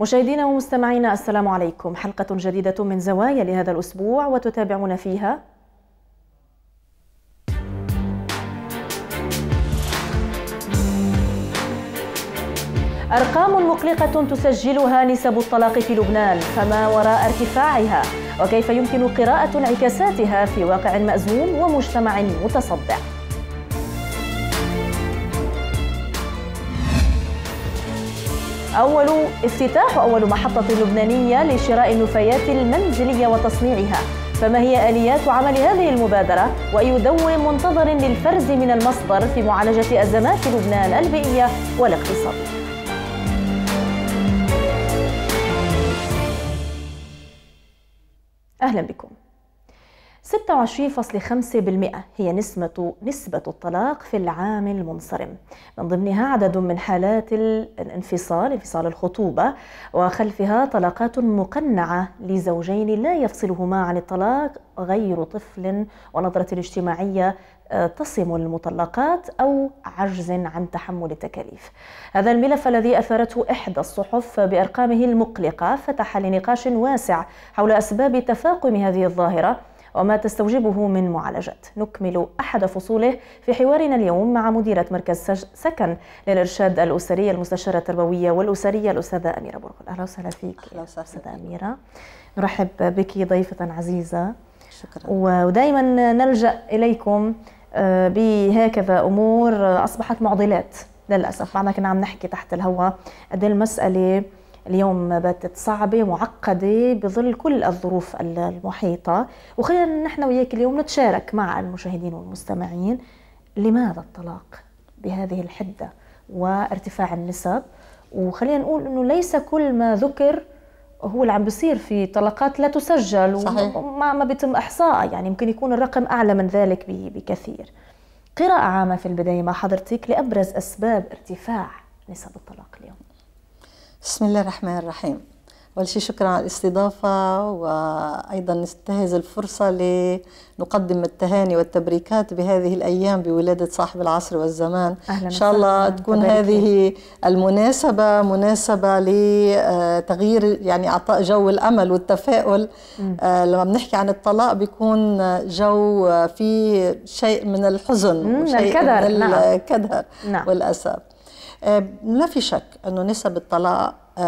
مشاهدينا ومستمعينا السلام عليكم حلقة جديدة من زوايا لهذا الأسبوع وتتابعون فيها أرقام مقلقة تسجلها نسب الطلاق في لبنان فما وراء ارتفاعها وكيف يمكن قراءة انعكاساتها في واقع مأزوم ومجتمع متصدع أول افتتاح أول محطة لبنانية لشراء النفايات المنزلية وتصنيعها فما هي آليات عمل هذه المبادرة وأي دور منتظر للفرز من المصدر في معالجة أزمات لبنان البيئية والاقتصادية أهلا بكم 26.5% هي نسبة نسبة الطلاق في العام المنصرم من ضمنها عدد من حالات الانفصال انفصال الخطوبة وخلفها طلاقات مقنعة لزوجين لا يفصلهما عن الطلاق غير طفل ونظرة الاجتماعية آه، تصم المطلقات أو عجز عن تحمل التكاليف هذا الملف الذي أثرته إحدى الصحف بأرقامه المقلقة فتح لنقاش واسع حول أسباب تفاقم هذه الظاهرة وما تستوجبه من معالجات نكمل أحد فصوله في حوارنا اليوم مع مديرة مركز سكن للإرشاد الأسري المستشارة التربوية والأسرية الأستاذة أميرة برغل أهلا وسهلا فيك أهلا وسهلا أستاذة أميرة نرحب بك ضيفة عزيزة شكرا ودائما نلجأ إليكم آه، بهكذا أمور آه، أصبحت معضلات للأسف معنا كنا عم نحكي تحت الهواء قد المسألة اليوم باتت صعبة معقدة بظل كل الظروف المحيطة وخلينا نحن وياك اليوم نتشارك مع المشاهدين والمستمعين لماذا الطلاق بهذه الحدة وارتفاع النسب وخلينا نقول انه ليس كل ما ذكر هو اللي عم بيصير في طلقات لا تسجل صحيح. وما ما بيتم احصائها يعني يمكن يكون الرقم اعلى من ذلك بكثير قراءة عامة في البداية مع حضرتك لأبرز أسباب ارتفاع نسب الطلاق اليوم بسم الله الرحمن الرحيم أول شيء شكرا على الاستضافة وأيضا ننتهز الفرصة لنقدم التهاني والتبريكات بهذه الأيام بولادة صاحب العصر والزمان أهلا إن شاء الله تكون هذه المناسبة مناسبة لتغيير آه، يعني أعطاء جو الأمل والتفاؤل آه، لما بنحكي عن الطلاق بيكون جو فيه شيء من الحزن وشيء الكدر. من نعم. الكدر نعم. والأسف ما آه، في شك انه نسب الطلاق هي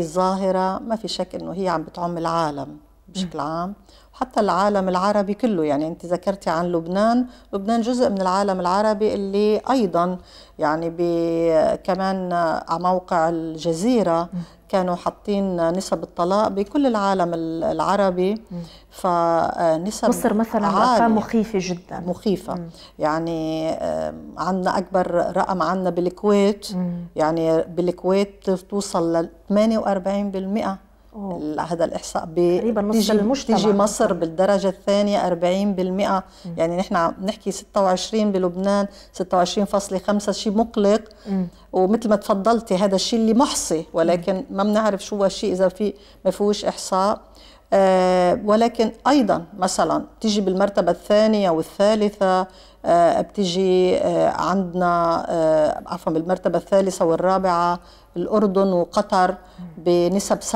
آه، الظاهره ما في شك انه هي عم بتعم العالم بشكل عام حتى العالم العربي كله يعني انت ذكرتي عن لبنان لبنان جزء من العالم العربي اللي ايضا يعني كمان على موقع الجزيره كانوا حاطين نسب الطلاق بكل العالم العربي فنسب آه، مصر مثلا ارقام مخيفه جدا مخيفه مم. يعني آه، عندنا اكبر رقم عندنا بالكويت مم. يعني بالكويت توصل ل 48% هذا الاحصاء تقريبا نص المجتمع تيجي مصر بالدرجه الثانيه 40% مم. يعني نحن عم نحكي 26 بلبنان 26.5 شيء مقلق مم. ومثل ما تفضلتي هذا الشيء اللي محصي ولكن ما بنعرف شو هو الشيء اذا في ما فيهوش احصاء آه ولكن ايضا مثلا تيجي بالمرتبه الثانيه والثالثه آه بتيجي آه عندنا آه، عفوا بالمرتبه الثالثه والرابعه الأردن وقطر بنسب 37%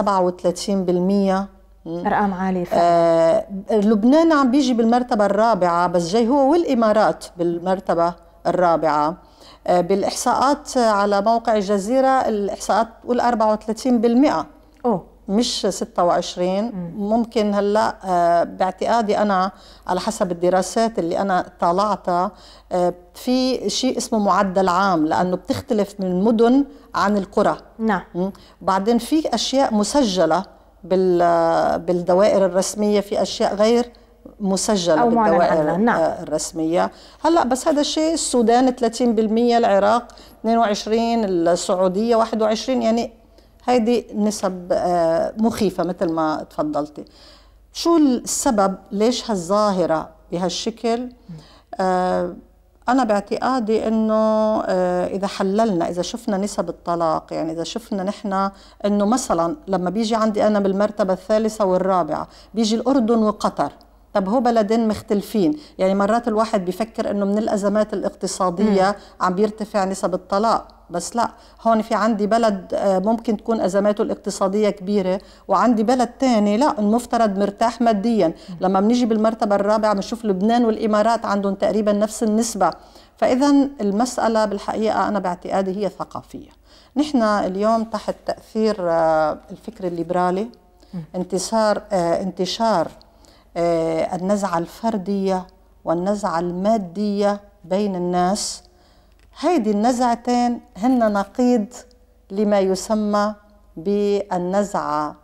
ارقام عاليه آه لبنان عم بيجي بالمرتبه الرابعه بس جاي هو والامارات بالمرتبه الرابعه آه بالاحصاءات على موقع الجزيره الاحصاءات بتقول 34% اوه مش 26 ممكن هلا آه، باعتقادي انا على حسب الدراسات اللي انا طالعتها آه، في شيء اسمه معدل عام لانه بتختلف من المدن عن القرى نعم بعدين في اشياء مسجله آه، بالدوائر الرسميه في اشياء غير مسجله أو بالدوائر نعم. الرسميه هلا بس هذا الشيء السودان 30% العراق 22 السعوديه 21 يعني هيدي نسب آه، مخيفة مثل ما تفضلتي شو السبب ليش هالظاهرة بهالشكل آه، أنا باعتقادي إنه آه، إذا حللنا إذا شفنا نسب الطلاق يعني إذا شفنا نحن إنه مثلا لما بيجي عندي أنا بالمرتبة الثالثة والرابعة بيجي الأردن وقطر طب هو بلدين مختلفين يعني مرات الواحد بيفكر انه من الازمات الاقتصاديه عم بيرتفع نسب الطلاق بس لا هون في عندي بلد آه، ممكن تكون أزماته الاقتصادية كبيرة وعندي بلد تاني لا المفترض مرتاح ماديا لما بنيجي بالمرتبة الرابعة بنشوف لبنان والإمارات عندهم تقريبا نفس النسبة فإذا المسألة بالحقيقة أنا باعتقادي هي ثقافية نحن اليوم تحت تأثير آه، الفكر الليبرالي انتصار انتشار آه، النزعة الفردية والنزعة المادية بين الناس هيدي النزعتين هن نقيض لما يسمى بالنزعة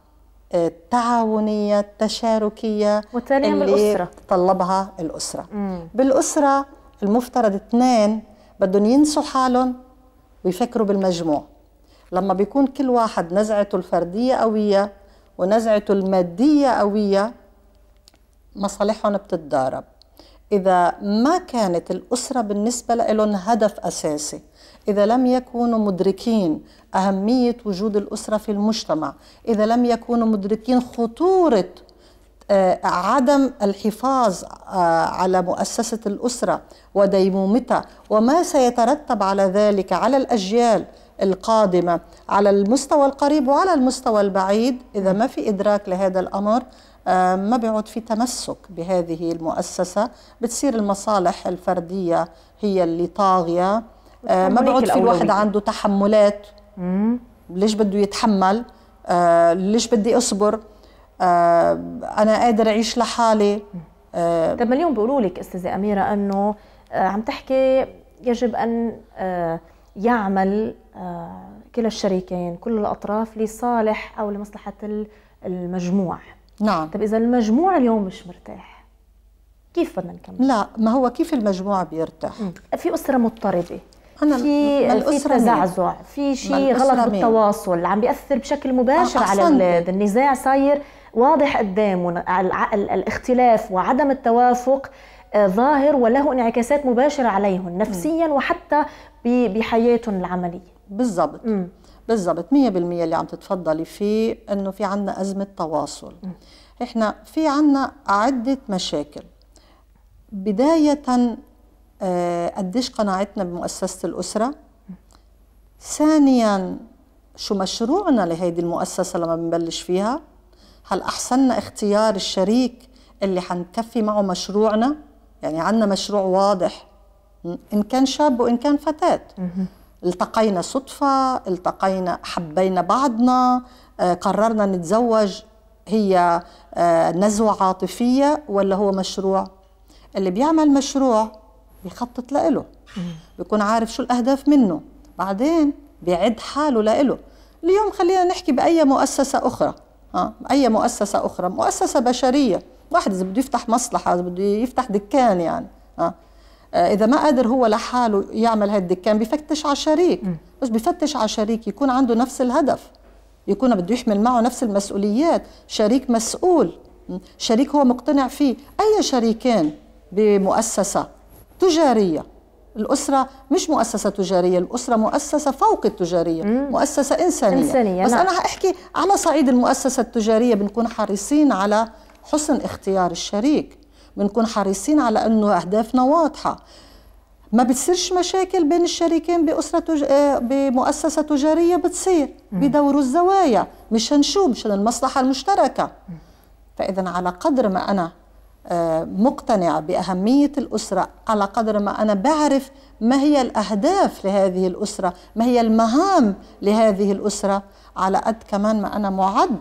آه، التعاونية التشاركية والتالية اللي الأسرة. طلبها الأسرة مم. بالأسرة المفترض اثنين بدهم ينسوا حالهم ويفكروا بالمجموع لما بيكون كل واحد نزعته الفردية قوية ونزعته المادية قوية مصالحهم بتتضارب إذا ما كانت الأسرة بالنسبة لهم هدف أساسي إذا لم يكونوا مدركين أهمية وجود الأسرة في المجتمع إذا لم يكونوا مدركين خطورة آه، عدم الحفاظ آه، على مؤسسة الأسرة وديمومتها وما سيترتب على ذلك على الأجيال القادمة على المستوى القريب وعلى المستوى البعيد إذا ما في إدراك لهذا الأمر آه، ما بيعود في تمسك بهذه المؤسسة بتصير المصالح الفردية هي اللي طاغية آه، ما بيعود في الواحد عنده تحملات ليش بده يتحمل آه، ليش بدي أصبر أنا قادر أعيش لحالي طب اليوم بيقولوا لك استاذه اميره انه عم تحكي يجب ان يعمل كلا الشريكين كل الاطراف لصالح او لمصلحه المجموع نعم طيب اذا المجموع اليوم مش مرتاح كيف بدنا نكمل لا ما هو كيف المجموع بيرتاح في اسره مضطربه أنا في في تزعزع في شيء غلط مين. بالتواصل عم بياثر بشكل مباشر أه، على الاولاد النزاع صاير واضح قدامهم الاختلاف وعدم التوافق آه، ظاهر وله انعكاسات مباشره عليهم نفسيا وحتى بحياتهم العمليه بالضبط بالضبط 100% اللي عم تتفضلي فيه انه في عندنا ازمه تواصل احنا في عندنا عده مشاكل بدايه آه قديش قناعتنا بمؤسسه الاسره ثانيا شو مشروعنا لهيدي المؤسسه لما بنبلش فيها هل احسننا اختيار الشريك اللي حنكفي معه مشروعنا يعني عندنا مشروع واضح ان كان شاب وان كان فتاه التقينا صدفة التقينا حبينا بعضنا آه، قررنا نتزوج هي آه، نزوة عاطفية ولا هو مشروع اللي بيعمل مشروع بيخطط لإله بيكون عارف شو الأهداف منه بعدين بيعد حاله لإله اليوم خلينا نحكي بأي مؤسسة أخرى آه. أي مؤسسة أخرى مؤسسة بشرية واحد إذا بده يفتح مصلحة إذا بده يفتح دكان يعني آه. آه، اذا ما قادر هو لحاله يعمل هالدكان بفتش على شريك بس بفتش على شريك يكون عنده نفس الهدف يكون بده يحمل معه نفس المسؤوليات شريك مسؤول شريك هو مقتنع فيه اي شريكين بمؤسسه تجاريه الأسرة مش مؤسسة تجارية الأسرة مؤسسة فوق التجارية مم. مؤسسة إنسانية, إنسانية بس نعم. أنا هأحكي على صعيد المؤسسة التجارية بنكون حريصين على حسن اختيار الشريك بنكون حريصين على انه اهدافنا واضحه ما بتصيرش مشاكل بين الشريكين بأسرة تج... آه، بمؤسسة تجارية بتصير بدوروا الزوايا مشان شو مشان المصلحة المشتركة فإذا على قدر ما أنا آه، مقتنعة بأهمية الأسرة على قدر ما أنا بعرف ما هي الأهداف لهذه الأسرة ما هي المهام لهذه الأسرة على قد كمان ما أنا معد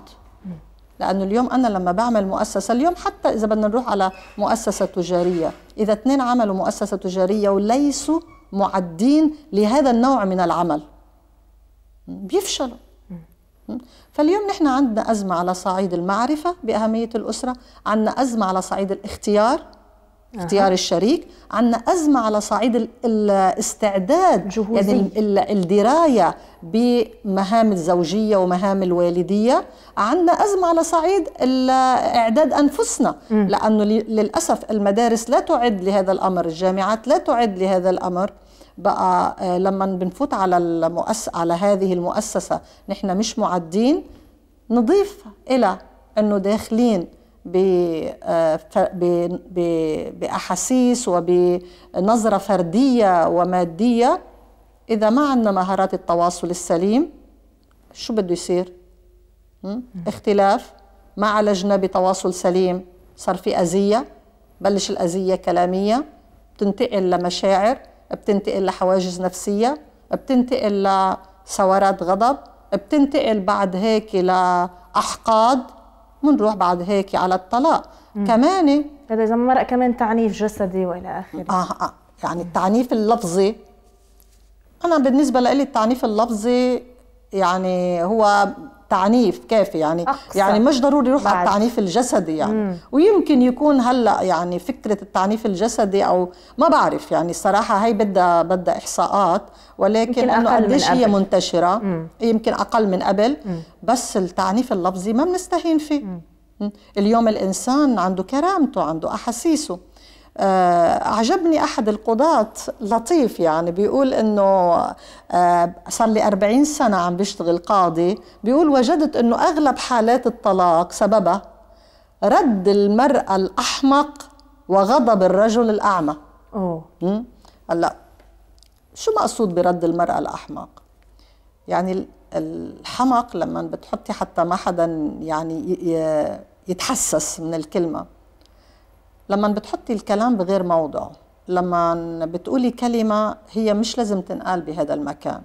لأنه اليوم أنا لما بعمل مؤسسة اليوم حتى إذا بدنا نروح على مؤسسة تجارية إذا اثنين عملوا مؤسسة تجارية وليسوا معدين لهذا النوع من العمل بيفشلوا فاليوم نحن عندنا أزمة على صعيد المعرفة بأهمية الأسرة عندنا أزمة على صعيد الاختيار اختيار أه. الشريك عندنا أزمة على صعيد الاستعداد جهوزي. يعني الدراية بمهام الزوجية ومهام الوالدية عندنا أزمة على صعيد إعداد أنفسنا م. لأنه للأسف المدارس لا تعد لهذا الأمر الجامعات لا تعد لهذا الأمر بقى آه، لما بنفوت على المؤس على هذه المؤسسة نحن مش معدين نضيف إلى أنه داخلين آه، بأحاسيس وبنظرة فردية ومادية إذا ما عندنا مهارات التواصل السليم شو بده يصير؟ اختلاف ما عالجنا بتواصل سليم صار في أذية بلش الأذية كلامية بتنتقل لمشاعر بتنتقل لحواجز نفسية بتنتقل لثورات غضب بتنتقل بعد هيك لأحقاد ونروح بعد هيك على الطلاق كمان هذا اذا مرق كمان تعنيف جسدي والى اخره آه, اه يعني التعنيف اللفظي انا بالنسبه لي التعنيف اللفظي يعني هو تعنيف كافي يعني أقصى. يعني مش ضروري يروح على التعنيف الجسدي يعني مم. ويمكن يكون هلا يعني فكره التعنيف الجسدي او ما بعرف يعني الصراحه هي بدها بدها احصاءات ولكن انه قديش من هي منتشره مم. يمكن اقل من قبل مم. بس التعنيف اللفظي ما بنستهين فيه مم. اليوم الانسان عنده كرامته عنده احاسيسه آه، أعجبني أحد القضاة لطيف يعني بيقول إنه آه، صار لي 40 سنة عم بشتغل قاضي بيقول وجدت إنه أغلب حالات الطلاق سببها رد المرأة الأحمق وغضب الرجل الأعمى أوه. هلا شو مقصود برد المرأة الأحمق؟ يعني الحمق لما بتحطي حتى ما حدا يعني يتحسس من الكلمة لما بتحطي الكلام بغير موضعه لما بتقولي كلمة هي مش لازم تنقال بهذا المكان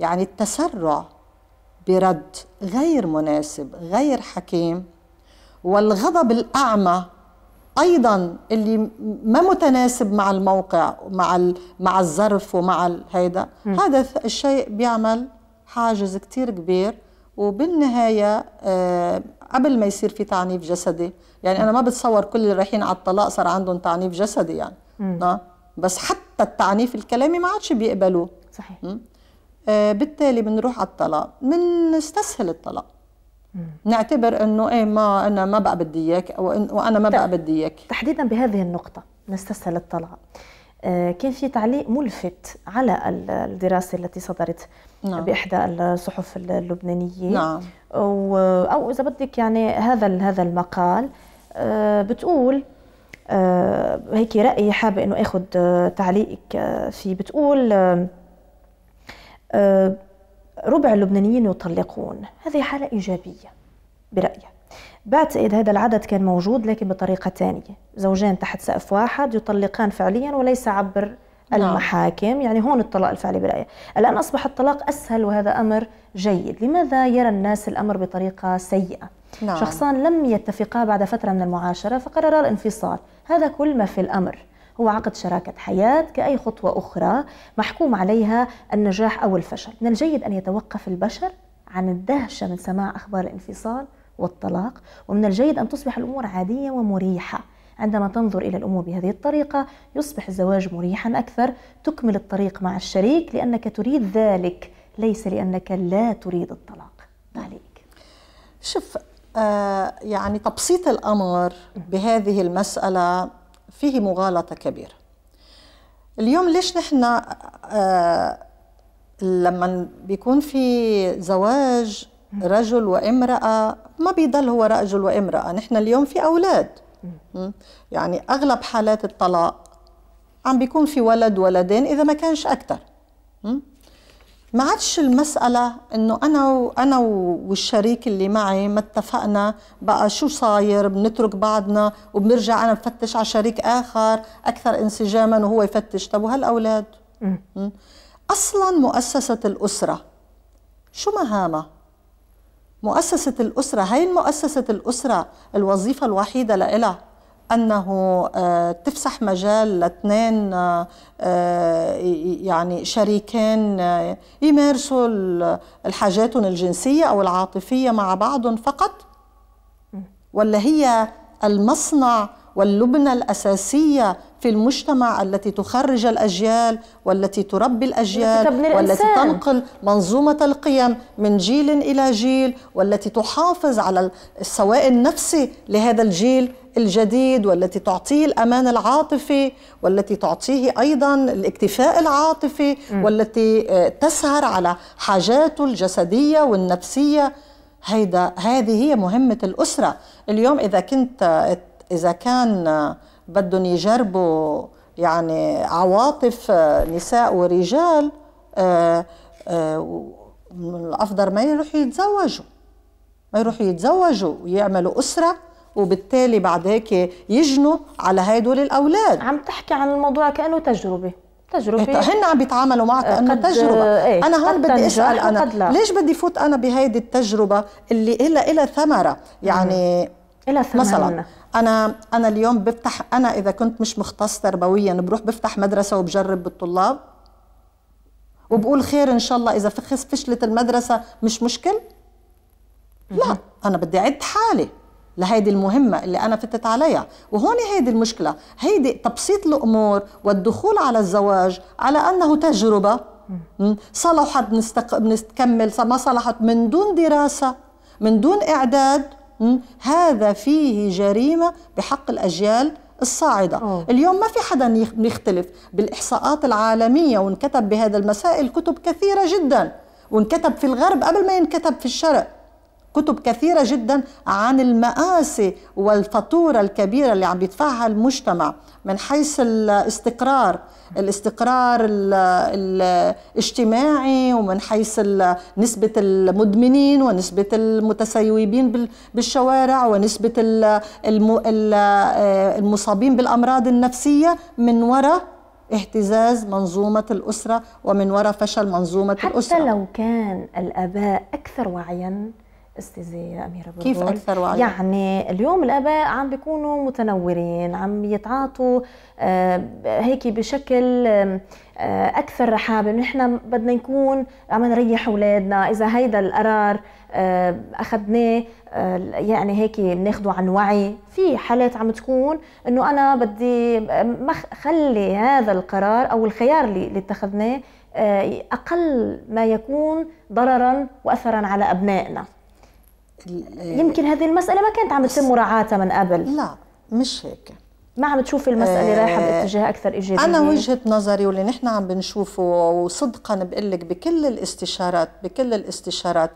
يعني التسرع برد غير مناسب غير حكيم والغضب الأعمى أيضا اللي ما متناسب مع الموقع مع مع الظرف ومع هيدا هذا الشيء بيعمل حاجز كتير كبير وبالنهاية آه قبل ما يصير في تعنيف جسدي يعني انا ما بتصور كل اللي رايحين على الطلاق صار عندهم تعنيف جسدي يعني اه بس حتى التعنيف الكلامي ما عادش بيقبلوه صحيح آه بالتالي بنروح على الطلاق بنستسهل الطلاق نعتبر انه ايه ما انا ما بقى بدي اياك وانا ما طيب. بقى بدي اياك تحديدا بهذه النقطه نستسهل الطلاق آه كان في تعليق ملفت على الدراسه التي صدرت نعم. باحدى الصحف اللبنانيه نعم. او اذا بدك يعني هذا هذا المقال آه، بتقول آه، هيك رأي حابة إنه أخذ آه، تعليقك فيه بتقول ربع اللبنانيين يطلقون هذه حالة إيجابية برأيي بعتقد هذا العدد كان موجود لكن بطريقة ثانية زوجين تحت سقف واحد يطلقان فعليا وليس عبر نعم. المحاكم يعني هون الطلاق الفعلي برأيي الآن أصبح الطلاق أسهل وهذا أمر جيد لماذا يرى الناس الأمر بطريقة سيئة نعم. شخصان لم يتفقا بعد فترة من المعاشرة فقررا الانفصال هذا كل ما في الأمر هو عقد شراكة حياة كأي خطوة أخرى محكوم عليها النجاح أو الفشل من الجيد أن يتوقف البشر عن الدهشة من سماع أخبار الانفصال والطلاق ومن الجيد أن تصبح الأمور عادية ومريحة عندما تنظر إلى الأمور بهذه الطريقة يصبح الزواج مريحا أكثر تكمل الطريق مع الشريك لأنك تريد ذلك ليس لأنك لا تريد الطلاق عليك شوف آه، يعني تبسيط الامر بهذه المساله فيه مغالطه كبيره. اليوم ليش نحن آه، لما بيكون في زواج رجل وامراه ما بيضل هو رجل وامراه، نحن اليوم في اولاد. يعني اغلب حالات الطلاق عم بيكون في ولد ولدين اذا ما كانش اكثر. ما عادش المسألة إنه أنا وأنا والشريك اللي معي ما اتفقنا بقى شو صاير بنترك بعضنا وبنرجع أنا بفتش على شريك آخر أكثر انسجاما وهو يفتش طب وهالأولاد أصلا مؤسسة الأسرة شو مهامها؟ مؤسسة الأسرة هاي مؤسسة الأسرة الوظيفة الوحيدة لإلها انه آه، تفسح مجال لاثنين آه، آه، يعني شريكين يمارسوا الحاجات الجنسيه او العاطفيه مع بعضهم فقط ولا هي المصنع واللبنه الاساسيه في المجتمع التي تخرج الأجيال والتي تربي الأجيال والتي تنقل منظومة القيم من جيل إلى جيل والتي تحافظ على السواء النفسي لهذا الجيل الجديد والتي تعطيه الامان العاطفي والتي تعطيه ايضا الاكتفاء العاطفي والتي آه، تسهر على حاجاته الجسديه والنفسيه هيدا هذه هي مهمه الاسره اليوم اذا كنت آه، اذا كان آه، بدهم يجربوا يعني عواطف آه، نساء ورجال آه، آه، من الافضل ما يروحوا يتزوجوا ما يروحوا يتزوجوا ويعملوا اسره وبالتالي بعد هيك يجنوا على هدول الاولاد عم تحكي عن الموضوع كانه تجربه تجربه إيه، هن عم بيتعاملوا معك كانه تجربه ايه انا هون بدي اسال انا ليش بدي فوت انا بهيدي التجربه اللي إلها إلها ثمره يعني إلها ثمره مثلا انا انا اليوم بفتح انا اذا كنت مش مختص تربويا بروح بفتح مدرسه وبجرب بالطلاب وبقول خير ان شاء الله اذا فخس فشلت المدرسه مش مشكل لا انا بدي اعد حالي لهيدي المهمة اللي أنا فتت عليها وهون هيدي المشكلة هيدي تبسيط الأمور والدخول على الزواج على أنه تجربة صلحت بنستك... بنستكمل ما صلحت من دون دراسة من دون إعداد هذا فيه جريمة بحق الأجيال الصاعدة أوه. اليوم ما في حدا يختلف بالإحصاءات العالمية وانكتب بهذا المسائل كتب كثيرة جدا وانكتب في الغرب قبل ما ينكتب في الشرق كتب كثيرة جدا عن المآسي والفاتورة الكبيرة اللي عم يدفعها المجتمع من حيث الاستقرار الاستقرار الاجتماعي ومن حيث نسبة المدمنين ونسبة المتسيبين بالشوارع ونسبة المصابين بالأمراض النفسية من وراء اهتزاز منظومة الأسرة ومن وراء فشل منظومة حتى الأسرة حتى لو كان الآباء أكثر وعياً استاذه اميره برضو. كيف اكثر وعي يعني اليوم الاباء عم بيكونوا متنورين عم يتعاطوا آه، هيك بشكل آه، اكثر رحابه نحن بدنا نكون عم نريح اولادنا اذا هيدا القرار آه، اخذناه يعني هيك بناخده عن وعي في حالات عم تكون انه انا بدي ما خلي هذا القرار او الخيار اللي اتخذناه اقل ما يكون ضررا واثرا على ابنائنا يمكن هذه المسألة ما كانت عم تتم مراعاتها من قبل لا مش هيك ما عم تشوف المسألة آه، رايحة باتجاه أكثر إيجابية أنا وجهة نظري واللي نحن عم بنشوفه وصدقا بقول لك بكل الاستشارات بكل الاستشارات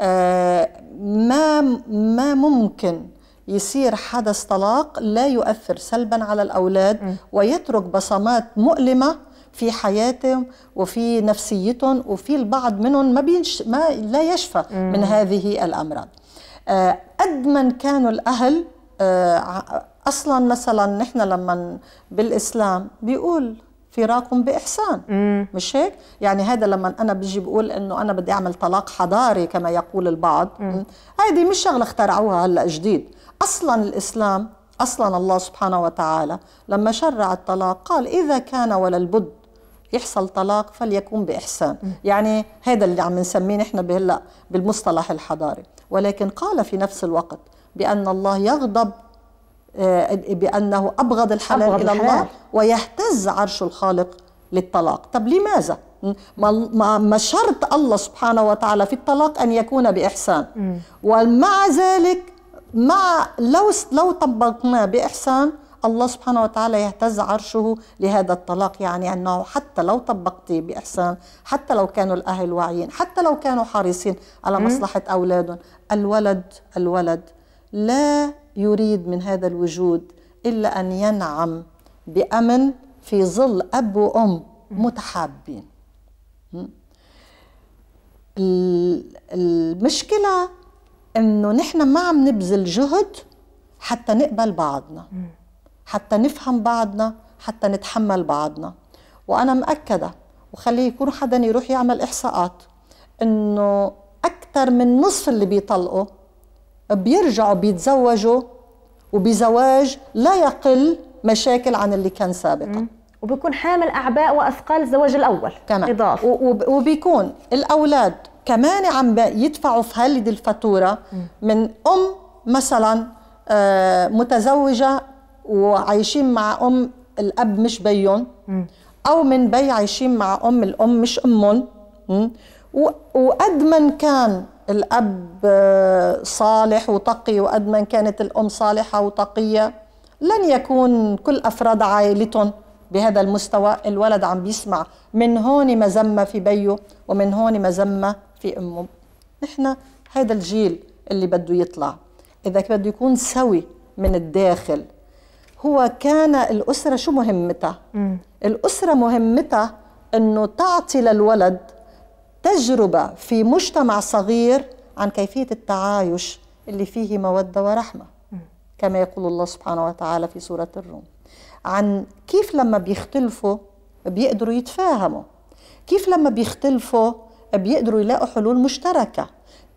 آه، ما ما ممكن يصير حدث طلاق لا يؤثر سلبا على الأولاد ويترك بصمات مؤلمة في حياتهم وفي نفسيتهم وفي البعض منهم ما بينش ما لا يشفى من هذه الامراض قد آه، ما كانوا الأهل آه، أصلا مثلا نحن لما بالإسلام بيقول فراقهم باحسان مم. مش هيك يعني هذا لما انا بيجي بقول انه انا بدي اعمل طلاق حضاري كما يقول البعض هذه مش شغله اخترعوها هلا جديد اصلا الاسلام اصلا الله سبحانه وتعالى لما شرع الطلاق قال اذا كان ولا البد يحصل طلاق فليكن باحسان يعني هذا اللي عم نسميه نحن بهلا بالمصطلح الحضاري ولكن قال في نفس الوقت بان الله يغضب آه، بانه ابغض الحلال أبغض الى الحلال. الله ويهتز عرش الخالق للطلاق طب لماذا ما ما شرط الله سبحانه وتعالى في الطلاق ان يكون باحسان ومع ذلك مع لو لو طبقناه باحسان الله سبحانه وتعالى يهتز عرشه لهذا الطلاق يعني أنه حتى لو طبقتي بإحسان حتى لو كانوا الأهل واعيين حتى لو كانوا حريصين على مصلحة أولادهم الولد الولد لا يريد من هذا الوجود إلا أن ينعم بأمن في ظل أب وأم متحابين المشكلة أنه نحن ما عم نبذل جهد حتى نقبل بعضنا حتى نفهم بعضنا حتى نتحمل بعضنا وأنا مأكدة وخليه يكون حدا يروح يعمل إحصاءات إنه أكثر من نصف اللي بيطلقوا بيرجعوا بيتزوجوا وبزواج لا يقل مشاكل عن اللي كان سابقا وبيكون حامل أعباء وأثقال الزواج الأول كمان إضافة وبيكون الأولاد كمان عم يدفعوا في هالد الفاتورة من أم مثلا آه، متزوجة وعايشين مع ام الاب مش بيهم او من بي عايشين مع ام الام مش امهم وقد من كان الاب آه، صالح وتقي وقد من كانت الام صالحه وتقيه لن يكون كل افراد عائلتهم بهذا المستوى الولد عم بيسمع من هون مزمه في بيه ومن هون مزمه في امه نحن هذا الجيل اللي بده يطلع اذا بده يكون سوي من الداخل هو كان الأسرة شو مهمتها؟ مم. الأسرة مهمتها أنه تعطي للولد تجربة في مجتمع صغير عن كيفية التعايش اللي فيه مودة ورحمة مم. كما يقول الله سبحانه وتعالى في سورة الروم عن كيف لما بيختلفوا بيقدروا يتفاهموا كيف لما بيختلفوا بيقدروا يلاقوا حلول مشتركة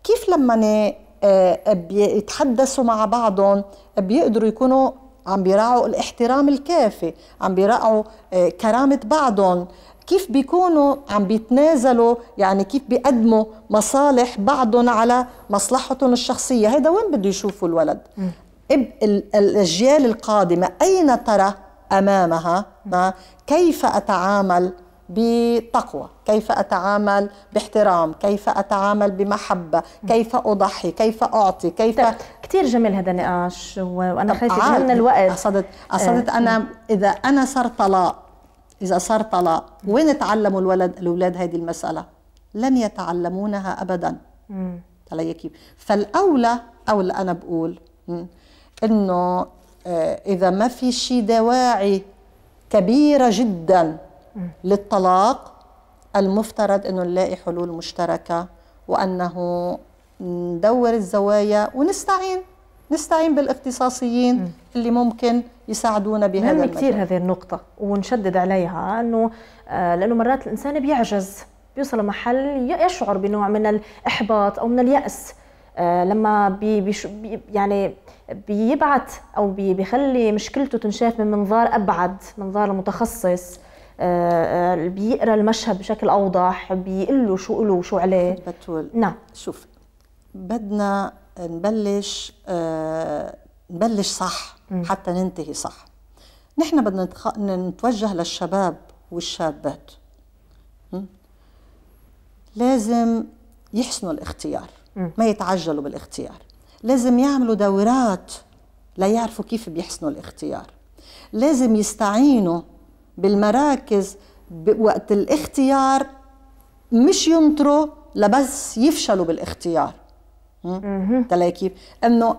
كيف لما آه، يتحدثوا مع بعضهم بيقدروا يكونوا عم بيراعوا الاحترام الكافي عم بيراعوا آه، كرامة بعضهم كيف بيكونوا عم بيتنازلوا يعني كيف بيقدموا مصالح بعضهم على مصلحتهم الشخصية هيدا وين بده يشوفوا الولد إب الأجيال القادمة أين ترى أمامها كيف أتعامل بتقوى كيف أتعامل باحترام كيف أتعامل بمحبة كيف أضحي كيف أعطي كيف كثير طيب، كتير جميل هذا النقاش وأنا خايفة من الوقت قصدت قصدت آه. أنا إذا أنا صار طلاق إذا صار طلاق وين تعلموا الولد الأولاد هذه المسألة لن يتعلمونها أبدا علي كيف فالأولى أولى أنا بقول إنه آه، إذا ما في شيء دواعي كبيرة جداً للطلاق المفترض انه نلاقي حلول مشتركه وانه ندور الزوايا ونستعين نستعين بالاختصاصيين اللي ممكن يساعدونا بهذا مهم كثير هذه النقطة ونشدد عليها انه آه، لانه مرات الانسان بيعجز بيوصل لمحل يشعر بنوع من الاحباط او من اليأس آه، لما بي بي يعني بيبعت او بيخلي مشكلته تنشاف من منظار ابعد منظار المتخصص آه، آه، بيقرا المشهد بشكل اوضح بيقول له شو له وشو عليه بتول نعم شوف بدنا نبلش آه نبلش صح م. حتى ننتهي صح نحن بدنا نتخ... نتوجه للشباب والشابات لازم يحسنوا الاختيار ما يتعجلوا بالاختيار لازم يعملوا دورات ليعرفوا كيف بيحسنوا الاختيار لازم يستعينوا بالمراكز وقت الاختيار مش ينطروا لبس يفشلوا بالاختيار تلاقي كيف انه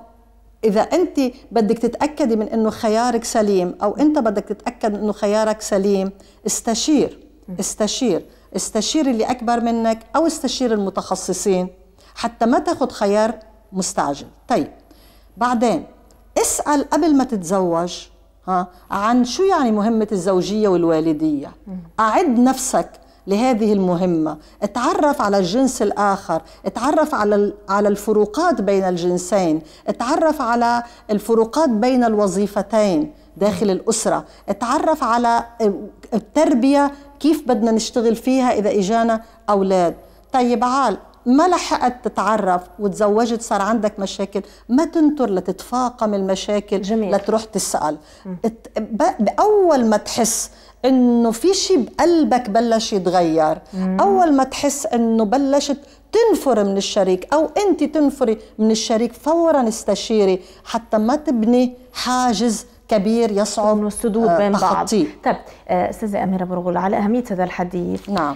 اذا انت بدك تتاكدي من انه خيارك سليم او انت بدك تتاكد انه خيارك سليم استشير استشير استشير اللي اكبر منك او استشير المتخصصين حتى ما تاخذ خيار مستعجل طيب بعدين اسال قبل ما تتزوج ها عن شو يعني مهمة الزوجية والوالدية أعد نفسك لهذه المهمة اتعرف على الجنس الآخر اتعرف على, على الفروقات بين الجنسين اتعرف على الفروقات بين الوظيفتين داخل الأسرة اتعرف على التربية كيف بدنا نشتغل فيها إذا إجانا أولاد طيب عال ما لحقت تتعرف وتزوجت صار عندك مشاكل ما تنطر لتتفاقم المشاكل جميل. لتروح تسأل أول ما تحس انه في شيء بقلبك بلش يتغير مم. اول ما تحس انه بلشت تنفر من الشريك او انت تنفري من الشريك فورا استشيري حتى ما تبني حاجز كبير يصعب السدود آه، بين بعض طيب آه، استاذه اميره برغول على اهميه هذا الحديث نعم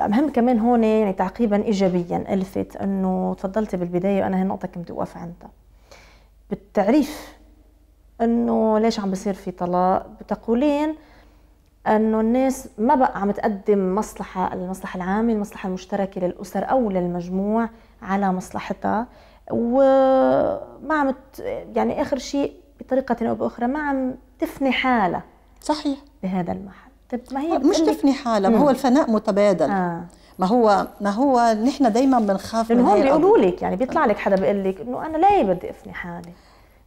مهم آه، كمان هون يعني تعقيبا ايجابيا الفت انه تفضلتي بالبدايه وانا هي النقطه كنت واقفه عندها بالتعريف انه ليش عم بصير في طلاق بتقولين انه الناس ما بقى عم تقدم مصلحه المصلحه العامه المصلحه المشتركه للاسر او للمجموع على مصلحتها وما عم يعني اخر شيء بطريقة أو بأخرى ما عم تفني حالها صحيح بهذا المحل طيب ما هي آه، مش تفني حالها ما هو الفناء متبادل آه. ما هو ما هو نحن دايما بنخاف من هم بيقولوا لك يعني بيطلع آه. لك حدا بيقول لك انه انا ليه بدي افني حالي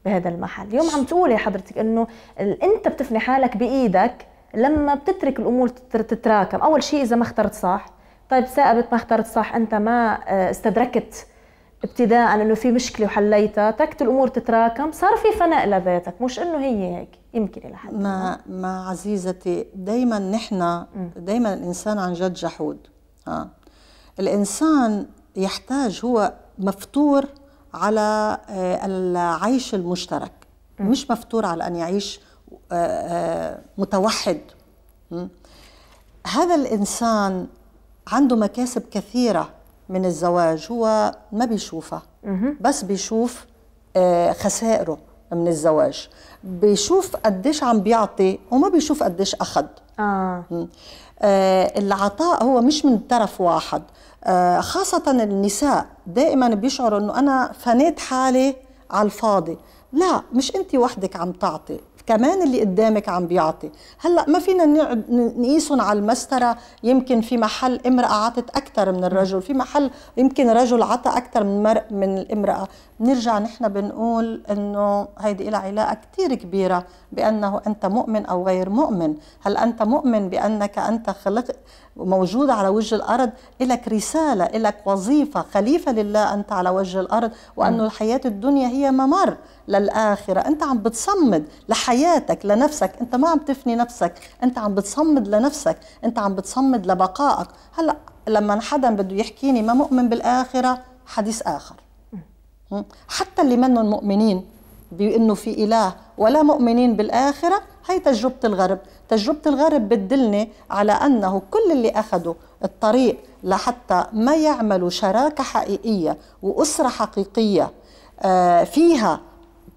بهذا المحل اليوم عم تقولي حضرتك انه انت بتفني حالك بايدك لما بتترك الامور تتراكم اول شيء اذا ما اخترت صح طيب ثاقبت ما اخترت صح انت ما آه، استدركت ابتداء انه في مشكله وحليتها تكت الامور تتراكم صار في فناء لذاتك مش انه هي هيك يمكن حد ما ما عزيزتي دائما نحن دائما الانسان عن جد جحود ها آه. الانسان يحتاج هو مفتور على آه، العيش المشترك مش مفتور على ان يعيش آه، متوحد هذا الانسان عنده مكاسب كثيره من الزواج هو ما بيشوفها بس بيشوف آه، خسائره من الزواج بيشوف قديش عم بيعطي وما بيشوف قديش أخذ آه. آه، العطاء هو مش من طرف واحد آه، خاصة النساء دائما بيشعروا أنه أنا فنيت حالي على الفاضي لا مش أنت وحدك عم تعطي كمان اللي قدامك عم بيعطي هلا ما فينا نقيسهم على المسطره يمكن في محل امراه عطت اكثر من الرجل في محل يمكن رجل عطى اكثر من مر... من الامراه بنرجع نحن بنقول انه هيدي لها علاقه كثير كبيره بانه انت مؤمن او غير مؤمن هل انت مؤمن بانك انت خلق موجود على وجه الارض لك رساله لك وظيفه خليفه لله انت على وجه الارض وانه نعم. الحياه الدنيا هي ممر للاخره انت عم بتصمد لحياه حياتك لنفسك انت ما عم تفني نفسك انت عم بتصمد لنفسك انت عم بتصمد لبقائك هلا لما حدا بده يحكيني ما مؤمن بالاخره حديث اخر حتى اللي منهم مؤمنين بانه في اله ولا مؤمنين بالاخره هي تجربه الغرب تجربه الغرب بتدلني على انه كل اللي اخذوا الطريق لحتى ما يعملوا شراكه حقيقيه واسره حقيقيه آه، فيها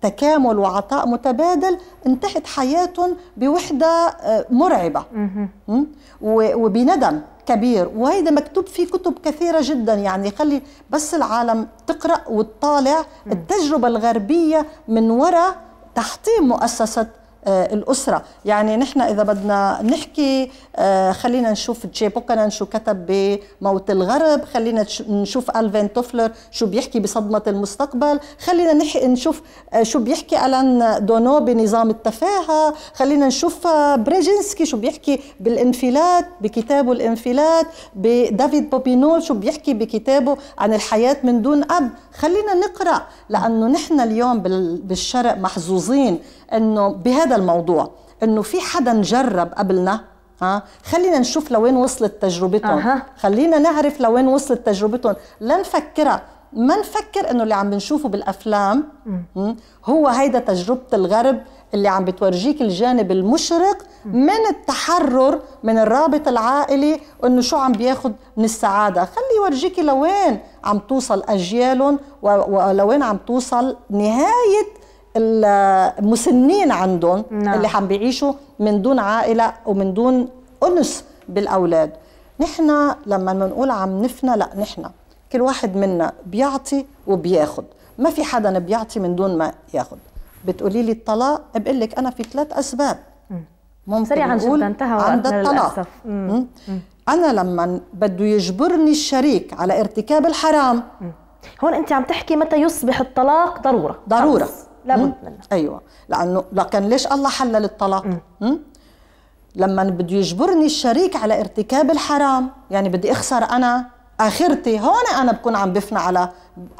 تكامل وعطاء متبادل انتهت حياتهم بوحدة آه، مرعبة وبندم كبير وهيدا مكتوب في كتب كثيرة جدا يعني خلي بس العالم تقرأ وتطالع التجربة الغربية من وراء تحطيم مؤسسة آه، الأسرة يعني نحن إذا بدنا نحكي آه، خلينا نشوف جي بوكنان شو كتب بموت الغرب خلينا نشوف ألفين توفلر شو بيحكي بصدمة المستقبل خلينا نشوف آه، شو بيحكي ألان دونو بنظام التفاهة خلينا نشوف بريجنسكي شو بيحكي بالانفلات بكتابه الانفلات بدافيد بوبينو شو بيحكي بكتابه عن الحياة من دون أب خلينا نقرأ لأنه نحن اليوم بالشرق محظوظين انه بهذا الموضوع انه في حدا جرب قبلنا ها خلينا نشوف لوين وصلت تجربتهم أه. خلينا نعرف لوين وصلت تجربتهم لا نفكرها ما نفكر انه اللي عم بنشوفه بالافلام هو هيدا تجربه الغرب اللي عم بتورجيك الجانب المشرق من التحرر من الرابط العائلي انه شو عم بياخذ من السعاده خلي يورجيكي لوين عم توصل اجيالهم ولوين عم توصل نهايه المسنين عندهم نعم. اللي عم بيعيشوا من دون عائله ومن دون انس بالاولاد نحن لما بنقول عم نفنى لا نحن كل واحد منا بيعطي وبياخد ما في حدا بيعطي من دون ما ياخد بتقولي لي الطلاق بقول لك انا في ثلاث اسباب ممكن سريعا جدا انتهى عند الطلاق مم. مم. انا لما بده يجبرني الشريك على ارتكاب الحرام مم. هون انت عم تحكي متى يصبح الطلاق ضروره ضروره خلص. لابد منه ايوه لانه لكن ليش الله حلل الطلاق لما بده يجبرني الشريك على ارتكاب الحرام يعني بدي اخسر انا اخرتي هون انا بكون عم بفنى على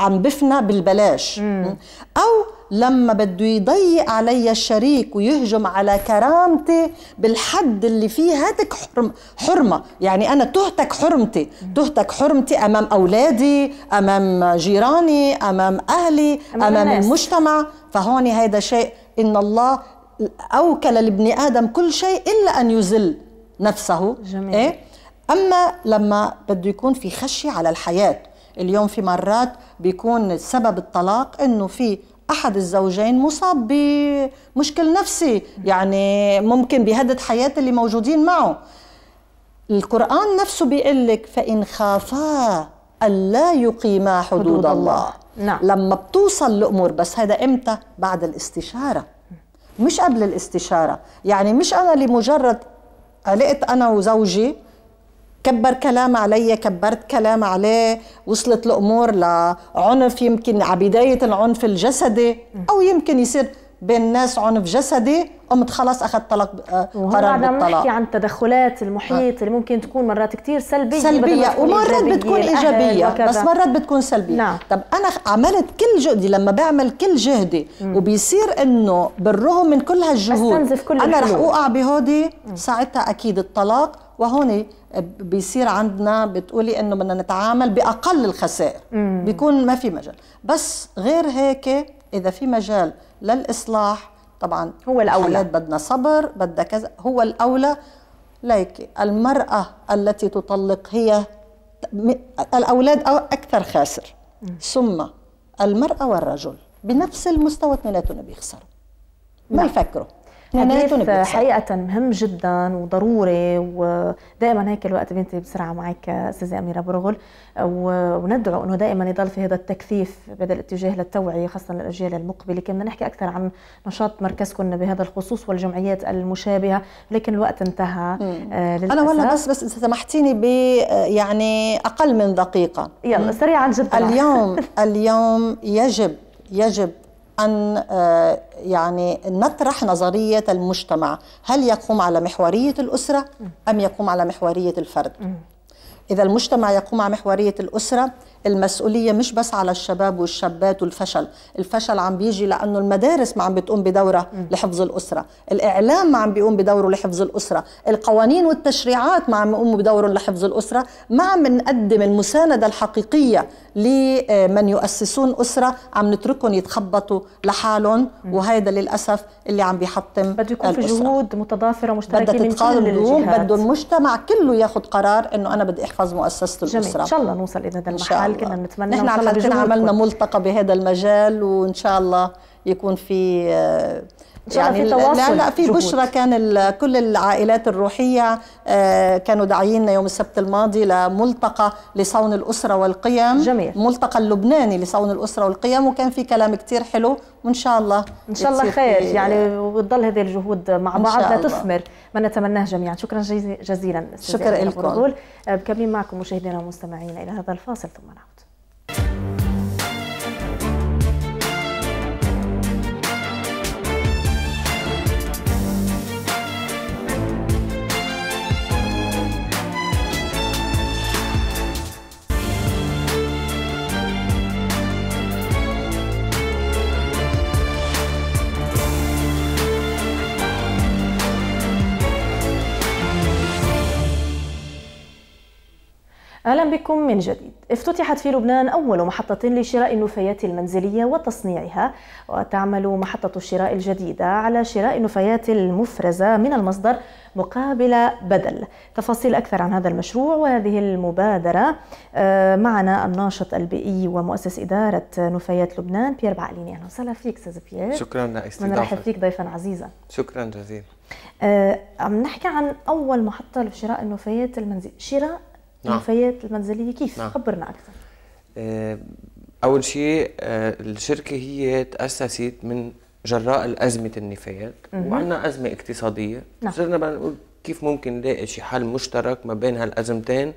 عم بفنى بالبلاش مم. او لما بده يضيق علي الشريك ويهجم على كرامتي بالحد اللي فيه هاتك حرم حرمه يعني انا تهتك حرمتي تهتك حرمتي امام اولادي امام جيراني امام اهلي امام, أمام المجتمع فهون هذا شيء ان الله اوكل لابن ادم كل شيء الا ان يذل نفسه جميل. إيه؟ اما لما بده يكون في خشيه على الحياه اليوم في مرات بيكون سبب الطلاق انه في احد الزوجين مصاب بمشكل نفسي يعني ممكن بيهدد حياه اللي موجودين معه القران نفسه بيقول لك فان خافا الا يقيما حدود, حدود الله, الله. نعم. لما بتوصل الامور بس هذا امتى بعد الاستشاره مش قبل الاستشاره يعني مش انا لمجرد قلقت انا وزوجي كبر كلام علي كبرت كلام عليه وصلت الأمور لعنف يمكن على بداية العنف الجسدي أو يمكن يصير بين الناس عنف جسدي قمت خلاص اخذت طلاق آه، قرار عم بالطلاق نحكي عن تدخلات المحيط آه. اللي ممكن تكون مرات كثير سلبيه سلبيه ومرات بتكون ايجابيه بس مرات بتكون سلبيه نعم. طب انا عملت كل جهدي لما بعمل كل جهدي م. وبيصير انه بالرغم من كل هالجهود كل انا رح اوقع بهودي ساعتها اكيد الطلاق وهون بيصير عندنا بتقولي انه بدنا نتعامل باقل الخسائر بيكون ما في مجال بس غير هيك اذا في مجال للاصلاح طبعا هو الاولى بدنا صبر بدها كذا هو الاولى ليك المراه التي تطلق هي الاولاد اكثر خاسر ثم المراه والرجل بنفس المستوى اثنيناتهم بيخسروا ما نعم. يفكروا حقيقة مهم جدا وضروري ودائما هيك الوقت بينتهي بسرعة معك أستاذة أميرة برغل وندعو أنه دائما يضل في هذا التكثيف بهذا الاتجاه للتوعية خاصة للأجيال المقبلة كنا نحكي أكثر عن نشاط مركزكم بهذا الخصوص والجمعيات المشابهة لكن الوقت انتهى آه أنا والله بس بس إذا سمحتيني ب يعني أقل من دقيقة يلا سريعا جدا اليوم اليوم يجب يجب أن آه، يعني نطرح نظرية المجتمع هل يقوم على محورية الأسرة أم يقوم على محورية الفرد إذا المجتمع يقوم على محورية الأسرة المسؤولية مش بس على الشباب والشابات والفشل الفشل عم بيجي لأنه المدارس ما عم بتقوم بدورها لحفظ الأسرة الإعلام ما عم بيقوم بدوره لحفظ الأسرة القوانين والتشريعات ما عم بيقوم بدوره لحفظ الأسرة ما عم نقدم المساندة الحقيقية لمن آه، يؤسسون أسرة عم نتركهم يتخبطوا لحالهم وهذا للأسف اللي عم بيحطم بده يكون في جهود متضافرة مشتركة بده الجهات بده المجتمع كله ياخذ قرار انه انا بدي وتحفظ مؤسسه الاسره جميل. ان شاء الله نوصل الى هذا المحل كنا نتمنى نحن على عملنا ملتقى بهذا المجال وان شاء الله يكون في آه يعني, يعني في تواصل لا لا في بشرى كان كل العائلات الروحيه آه، كانوا داعيين يوم السبت الماضي لملتقى لصون الاسره والقيم جميل ملتقى اللبناني لصون الاسره والقيم وكان في كلام كثير حلو وان شاء الله ان شاء الله خير يعني وتضل هذه الجهود مع بعض لتثمر ما نتمناه جميعا شكرا جزيلا شكرا لكم آه، بكمل معكم مشاهدينا ومستمعينا الى هذا الفاصل ثم نعود أهلا بكم من جديد افتتحت في لبنان أول محطة لشراء النفايات المنزلية وتصنيعها وتعمل محطة الشراء الجديدة على شراء النفايات المفرزة من المصدر مقابل بدل تفاصيل أكثر عن هذا المشروع وهذه المبادرة آه، معنا الناشط البيئي ومؤسس إدارة نفايات لبنان بيير بعقليني أهلا وسهلا فيك استاذ بيير شكرا استضافتك بنرحب فيك ضيفا عزيزا شكرا جزيلا آه، عم نحكي عن أول محطة لشراء النفايات المنزلية شراء النفايات نعم. المنزليه كيف نعم. خبرنا اكثر آه، اول شيء آه، الشركه هي تاسست من جراء الازمه النفايات وعندنا ازمه اقتصاديه نعم. صرنا نقول كيف ممكن نلاقي شيء حل مشترك ما بين هالازمتين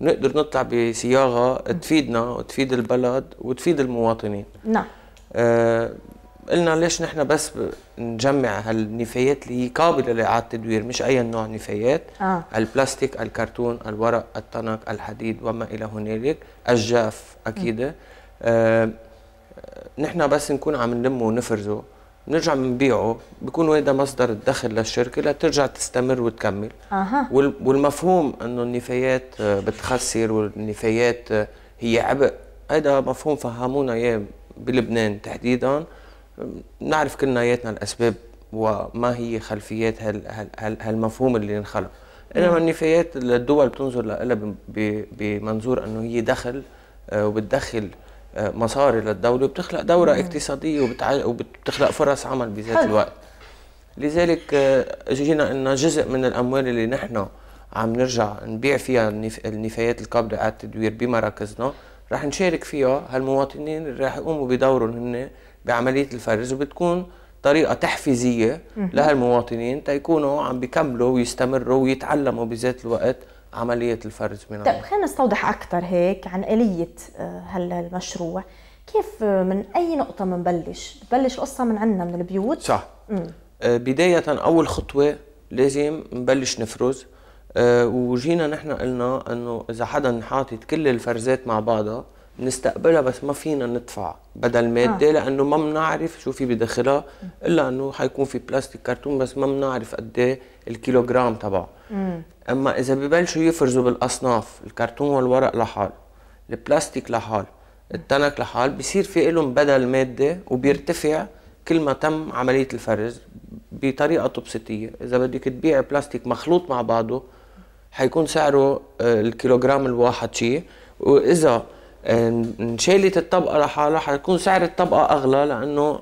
ونقدر نطلع بصياغه تفيدنا وتفيد البلد وتفيد المواطنين نعم آه قلنا ليش نحن بس نجمع هالنفايات اللي هي قابله لاعاده تدوير مش اي نوع نفايات آه. البلاستيك الكرتون الورق التنك الحديد وما الى هنالك الجاف اكيد آه،, آه نحن بس نكون عم نلمه ونفرزه بنرجع بنبيعه بيكون هذا مصدر الدخل للشركه لترجع تستمر وتكمل آه. والمفهوم انه النفايات آه، بتخسر والنفايات آه، هي عبء هذا مفهوم فهمونا اياه بلبنان تحديدا نعرف ياتنا الاسباب وما هي خلفيات هالمفهوم اللي انخلق انما النفايات الدول بتنظر لها بمنظور انه هي دخل آه، وبتدخل آه، مصاري للدوله وبتخلق دوره مم. اقتصاديه وبتخلق فرص عمل بذات حل. الوقت لذلك آه، جينا ان جزء من الاموال اللي نحن عم نرجع نبيع فيها النفايات القابله على التدوير بمراكزنا رح نشارك فيها هالمواطنين اللي رح يقوموا بدورهم هن بعمليه الفرز وبتكون طريقه تحفيزيه لهالمواطنين تيكونوا عم بيكملوا ويستمروا ويتعلموا بذات الوقت عمليه الفرز من طيب خلينا نستوضح اكثر هيك عن اليه آه، هالمشروع كيف آه، من اي نقطه بنبلش بتبلش القصه من عندنا من البيوت صح مم. آه، بدايه اول خطوه لازم نبلش نفرز وجينا نحن قلنا انه اذا حدا حاطط كل الفرزات مع بعضها نستقبلها بس ما فينا ندفع بدل مادة آه. لأنه ما بنعرف شو في بداخلها إلا أنه حيكون في بلاستيك كرتون بس ما بنعرف قد إيه الكيلوغرام تبعه أما إذا ببلشوا يفرزوا بالأصناف الكرتون والورق لحال البلاستيك لحال التنك لحال بصير في لهم بدل مادة وبيرتفع كل ما تم عملية الفرز بطريقة تبسيطية إذا بدك تبيع بلاستيك مخلوط مع بعضه حيكون سعره آه، الكيلوغرام الواحد شيء وإذا انشالت الطبقه رح رح يكون سعر الطبقه اغلى لانه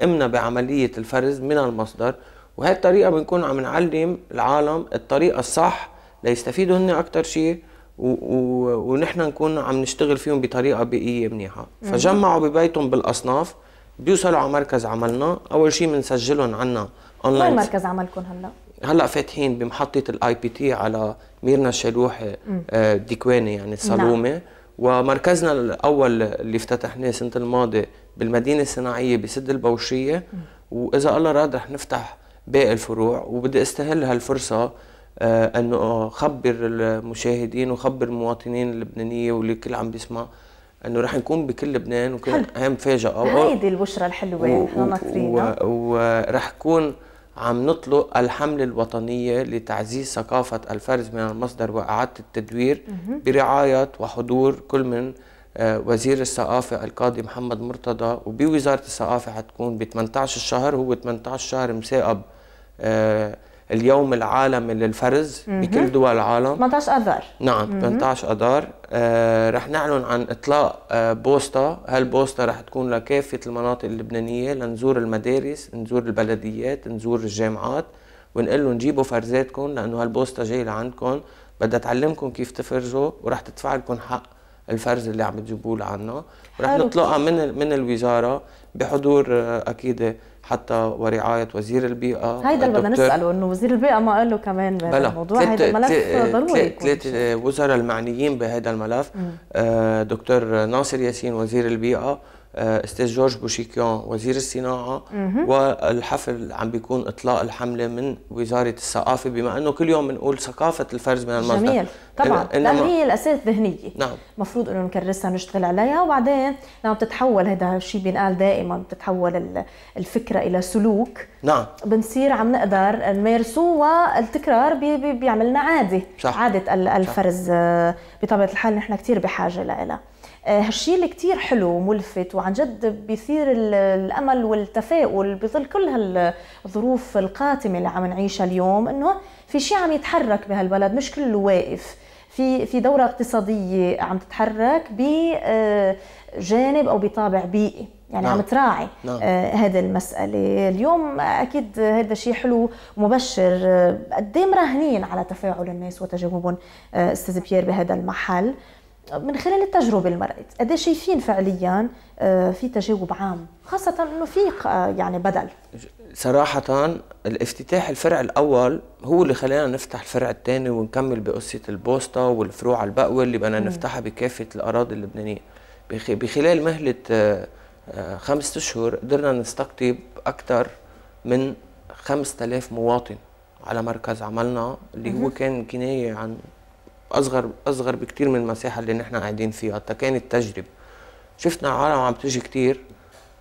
قمنا بعمليه الفرز من المصدر وهي الطريقه بنكون عم نعلم العالم الطريقه الصح ليستفيدوا هن اكثر شيء و... و... ونحن نكون عم نشتغل فيهم بطريقه بيئيه منيحه فجمعوا ببيتهم بالاصناف بيوصلوا على مركز عملنا اول شيء بنسجلهم عنا اونلاين وين مركز عملكم هلا هلا فاتحين بمحطه الاي بي تي على ميرنا الشلوح آه، ديكواني يعني نعم. الصالومه نعم. ومركزنا الاول اللي افتتحناه السنه الماضيه بالمدينه الصناعيه بسد البوشيه واذا الله راد رح نفتح باقي الفروع وبدي استهل هالفرصه آه انه خبر المشاهدين وخبر المواطنين اللبنانيه واللي كل عم بيسمع انه رح نكون بكل لبنان وكل هاي مفاجاه هيدي البشرة الحلوه للمصريين ورح كون عم نطلق الحملة الوطنية لتعزيز ثقافة الفرز من المصدر وإعادة التدوير برعاية وحضور كل من آه، وزير الثقافة القاضي محمد مرتضى وبوزارة الثقافة حتكون ب 18 شهر هو 18 شهر مثاقب اليوم العالمي للفرز بكل دول العالم 18 اذار نعم 18 اذار آه رح نعلن عن اطلاق آه بوسطه هالبوسطه رح تكون لكافه المناطق اللبنانيه لنزور المدارس نزور البلديات نزور الجامعات ونقول لهم جيبوا فرزاتكم لانه هالبوستة جايه لعندكم بدها تعلمكم كيف تفرزوا ورح تدفع لكم حق الفرز اللي عم تجيبوا لعنا ورح نطلقها من من الوزاره بحضور آه، اكيد حتى ورعايه وزير البيئه هيدا اللي بدنا نساله انه وزير البيئه ما قال له كمان بهذا الموضوع هيدا الملف ضروري ثلاث وزراء المعنيين بهذا الملف آه دكتور ناصر ياسين وزير البيئه آه، استاذ جورج بوشيكيون وزير الصناعه مه. والحفل عم بيكون اطلاق الحمله من وزاره الثقافه بما انه كل يوم بنقول ثقافه الفرز من المصدر جميل طبعا لان هي الاساس الذهنيه نعم المفروض انه نكرسها نشتغل عليها وبعدين لما بتتحول هذا الشيء بينقال دائما بتتحول الفكره الى سلوك نعم بنصير عم نقدر نمارسه والتكرار بي بيعملنا بيعمل لنا عادي صح. عاده الفرز آه، بطبيعه الحال نحن كثير بحاجه لها آه، هالشيء اللي كثير حلو وملفت وعن جد بيثير الامل والتفاؤل بظل كل هالظروف القاتمه اللي عم نعيشها اليوم انه في شيء عم يتحرك بهالبلد مش كله واقف في في دوره اقتصاديه عم تتحرك بجانب آه، او بطابع بيئي يعني نعم. عم تراعي نعم. آه المسألة اليوم أكيد هذا شيء حلو مبشر آه، قد آه مراهنين على تفاعل الناس وتجاوبهم آه أستاذ بيير بهذا المحل من خلال التجربه اللي مرقت قد شايفين فعليا آه، في تجاوب عام خاصه انه في آه، يعني بدل صراحه الافتتاح الفرع الاول هو اللي خلانا نفتح الفرع الثاني ونكمل بقصه البوسطه والفروع البقوه اللي بدنا نفتحها بكافه الاراضي اللبنانيه بخلال مهله آه، خمسة اشهر قدرنا نستقطب اكثر من 5000 مواطن على مركز عملنا اللي هو كان كنايه عن اصغر اصغر بكثير من المساحه اللي نحن قاعدين فيها ده كانت تجربه شفنا عالم عم تجي كثير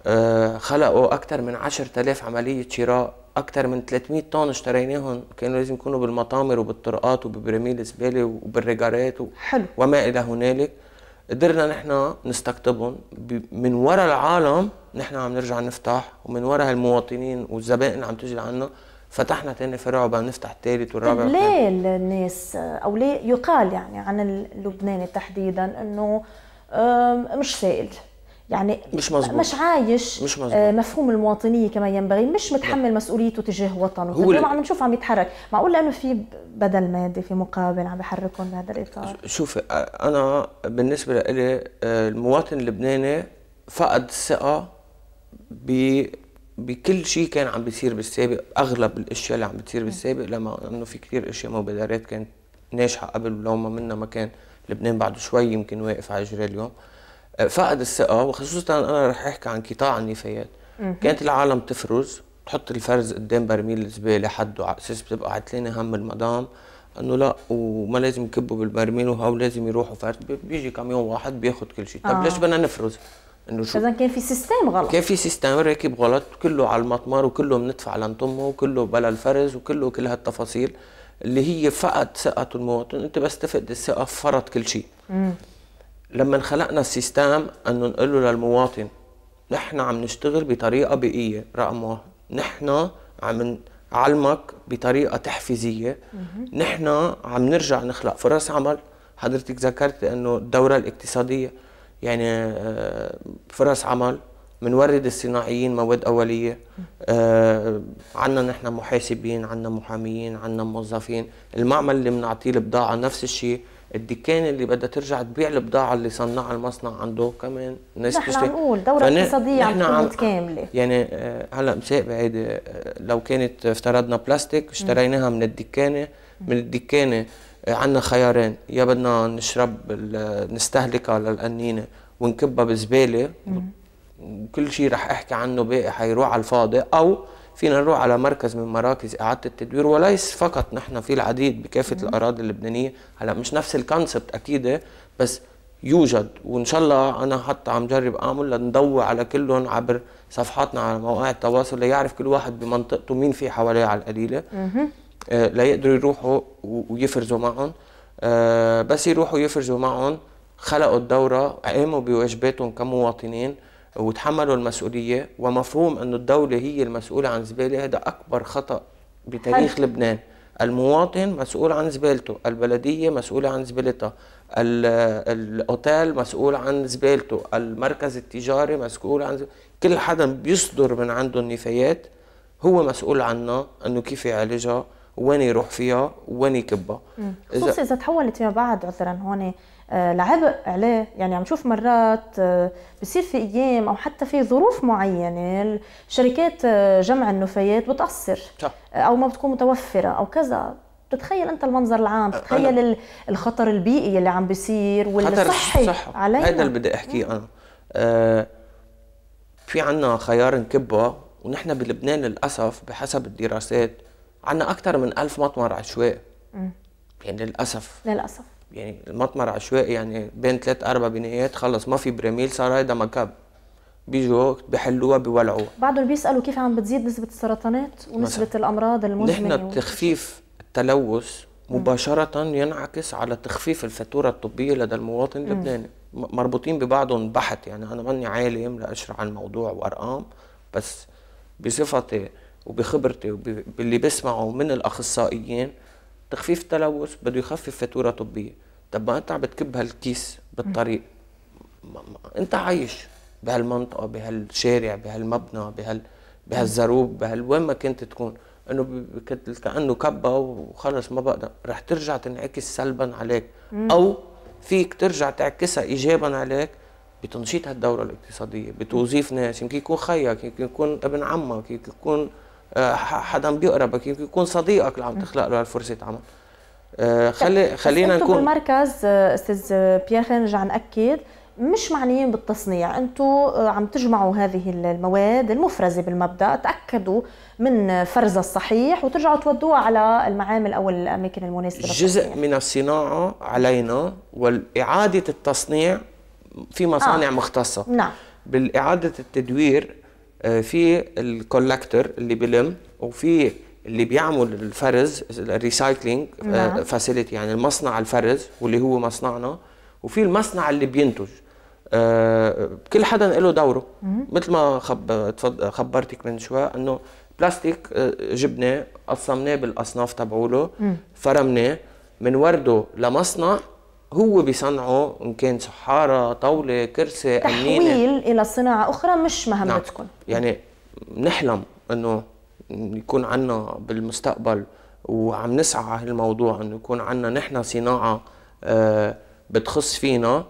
آه، خلقوا اكثر من 10000 عمليه شراء اكثر من 300 طن اشتريناهم كانوا لازم يكونوا بالمطامر وبالطرقات وببراميل زباله وبالريجارات و... حلو وما الى هنالك قدرنا نحن نستقطبهم من وراء العالم نحن عم نرجع نفتح ومن وراء هالمواطنين والزبائن عم تجي لعنا فتحنا تاني فرع وبقى نفتح التالت والرابع ليه الناس او ليه يقال يعني عن اللبناني تحديدا انه مش سائل يعني مش مزبوط. مش عايش مش مزبوط. آه، مفهوم المواطنيه كما ينبغي مش متحمل لا. مسؤوليته تجاه وطنه هو اليوم عم نشوف عم يتحرك معقول لانه في بدل مادي في مقابل عم بحركهم بهذا الاطار شوفي آه، انا بالنسبه لي آه، المواطن اللبناني فقد الثقه بكل شيء كان عم بيصير بالسابق اغلب الاشياء اللي عم بتصير بالسابق لما انه في كثير اشياء مبادرات كانت ناجحه قبل ولو ما منا ما كان لبنان بعده شوي يمكن واقف على رجليه اليوم آه، فقد الثقه وخصوصا انا رح احكي عن قطاع النفايات كانت العالم تفرز تحط الفرز قدام برميل الزباله حده على اساس بتبقى عتلانه هم المدام انه لا وما لازم يكبوا بالبرميل وهو لازم يروحوا فرز بيجي كم يوم واحد بياخذ كل شيء طب آه. ليش بدنا نفرز؟ انه شو اذا كان في سيستم غلط كان في سيستم راكب غلط كله على المطمر وكله بندفع لنطمه وكله بلا الفرز وكله كل هالتفاصيل اللي هي فقد ثقة المواطن انت بس تفقد الثقة فرط كل شيء لما خلقنا السيستم انه نقول له للمواطن نحن عم نشتغل بطريقة بيئية رقم واحد نحن عم نعلمك بطريقة تحفيزية نحن عم نرجع نخلق فرص عمل حضرتك ذكرت انه الدورة الاقتصادية يعني آه، فرص عمل بنورد الصناعيين مواد اوليه آه عندنا نحن محاسبين عندنا محاميين عندنا موظفين المعمل اللي بنعطيه البضاعه نفس الشيء الدكان اللي بدها ترجع تبيع البضاعه اللي صنعها المصنع عنده كمان ناس نحن عم نقول دوره اقتصاديه عم تكون متكامله يعني آه هلا مساء بعيد آه، لو كانت افترضنا بلاستيك اشتريناها من الدكانه من الدكانه عندنا خيارين يا بدنا نشرب نستهلكها للقنينه ونكبها بزباله وكل شيء رح احكي عنه باقي حيروح على الفاضي او فينا نروح على مركز من مراكز اعاده التدوير وليس فقط نحن في العديد بكافه الاراضي اللبنانيه هلا مش نفس الكونسبت اكيد بس يوجد وان شاء الله انا حتى عم جرب اعمل لنضوي على كلهم عبر صفحاتنا على مواقع التواصل ليعرف كل واحد بمنطقته مين في حواليه على القليله آه، لا يقدروا يروحوا ويفرزوا معهم آه، بس يروحوا يفرزوا معهم خلقوا الدورة قاموا بواجباتهم كمواطنين وتحملوا المسؤولية ومفهوم أن الدولة هي المسؤولة عن زبالة هذا أكبر خطأ بتاريخ حل. لبنان المواطن مسؤول عن زبالته البلدية مسؤولة عن زبالتها الأوتيل مسؤول عن زبالته المركز التجاري مسؤول عن زبالته. كل حدا بيصدر من عنده النفايات هو مسؤول عنها أنه كيف يعالجها وين يروح فيها وين يكبها خصوصا اذا تحولت فيما بعد عذرا هون آه، لعبء عليه يعني عم نشوف مرات آه، بصير في ايام او حتى في ظروف معينه شركات آه، جمع النفايات بتاثر صح. او ما بتكون متوفره او كذا بتتخيل انت المنظر العام بتتخيل الخطر البيئي اللي عم بيصير والصحي علينا هذا اللي بدي احكيه انا آه في عندنا خيار نكبه ونحن بلبنان للاسف بحسب الدراسات عندنا اكثر من 1000 مطمر عشوائي يعني للاسف للاسف يعني المطمر عشوائي يعني بين ثلاث اربع بنايات خلص ما في برميل صار هيدا مكب بيجوا بحلوها بيولعوها بعدهم بيسالوا كيف عم بتزيد نسبه السرطانات ونسبه مثلا. الامراض المزمنه نحن تخفيف التلوث مباشرة ينعكس على تخفيف الفاتورة الطبية لدى المواطن اللبناني مربوطين ببعضهم بحت يعني أنا ماني عالم لأشرح عن الموضوع وأرقام بس بصفتي وبخبرتي وباللي بسمعه من الاخصائيين تخفيف التلوث بده يخفف فاتوره طبيه طب ما انت عم بتكب هالكيس بالطريق ما ما انت عايش بهالمنطقه بهالشارع بهالمبنى بهال بهالزروب بهال وين ما كنت تكون انه كانه كبه وخلص ما بقدر رح ترجع تنعكس سلبا عليك او فيك ترجع تعكسها ايجابا عليك بتنشيط هالدوره الاقتصاديه بتوظيف ناس يمكن يكون خيك يمكن يكون ابن عمك يمكن يكون حدا بيقربك يمكن يكون صديقك اللي عم تخلق له هالفرصه عمل آه، خلي طيب، خلينا نكون بالمركز آه، استاذ بيير خلينا نرجع ناكد مش معنيين بالتصنيع انتم آه، عم تجمعوا هذه المواد المفرزه بالمبدا تاكدوا من فرزها الصحيح وترجعوا تودوها على المعامل او الاماكن المناسبه جزء الصحيح. من الصناعه علينا واعاده التصنيع في مصانع آه. مختصه نعم بالإعادة التدوير آه، في الكولكتر اللي بلم وفي اللي بيعمل الفرز الريسايكلينج آه، نعم. فاسيلتي يعني المصنع الفرز واللي هو مصنعنا وفي المصنع اللي بينتج آه، كل حدا له دوره مثل ما خبرتك من شوي انه بلاستيك جبناه قسمناه بالاصناف تبعوله فرمناه بنورده لمصنع هو بيصنعه ان كان سحاره طاوله كرسي تحويل أمينة. الى صناعه اخرى مش مهمتكم نعم. يعني نحلم انه يكون عندنا بالمستقبل وعم نسعى على هالموضوع انه يكون عندنا نحن صناعه آه، بتخص فينا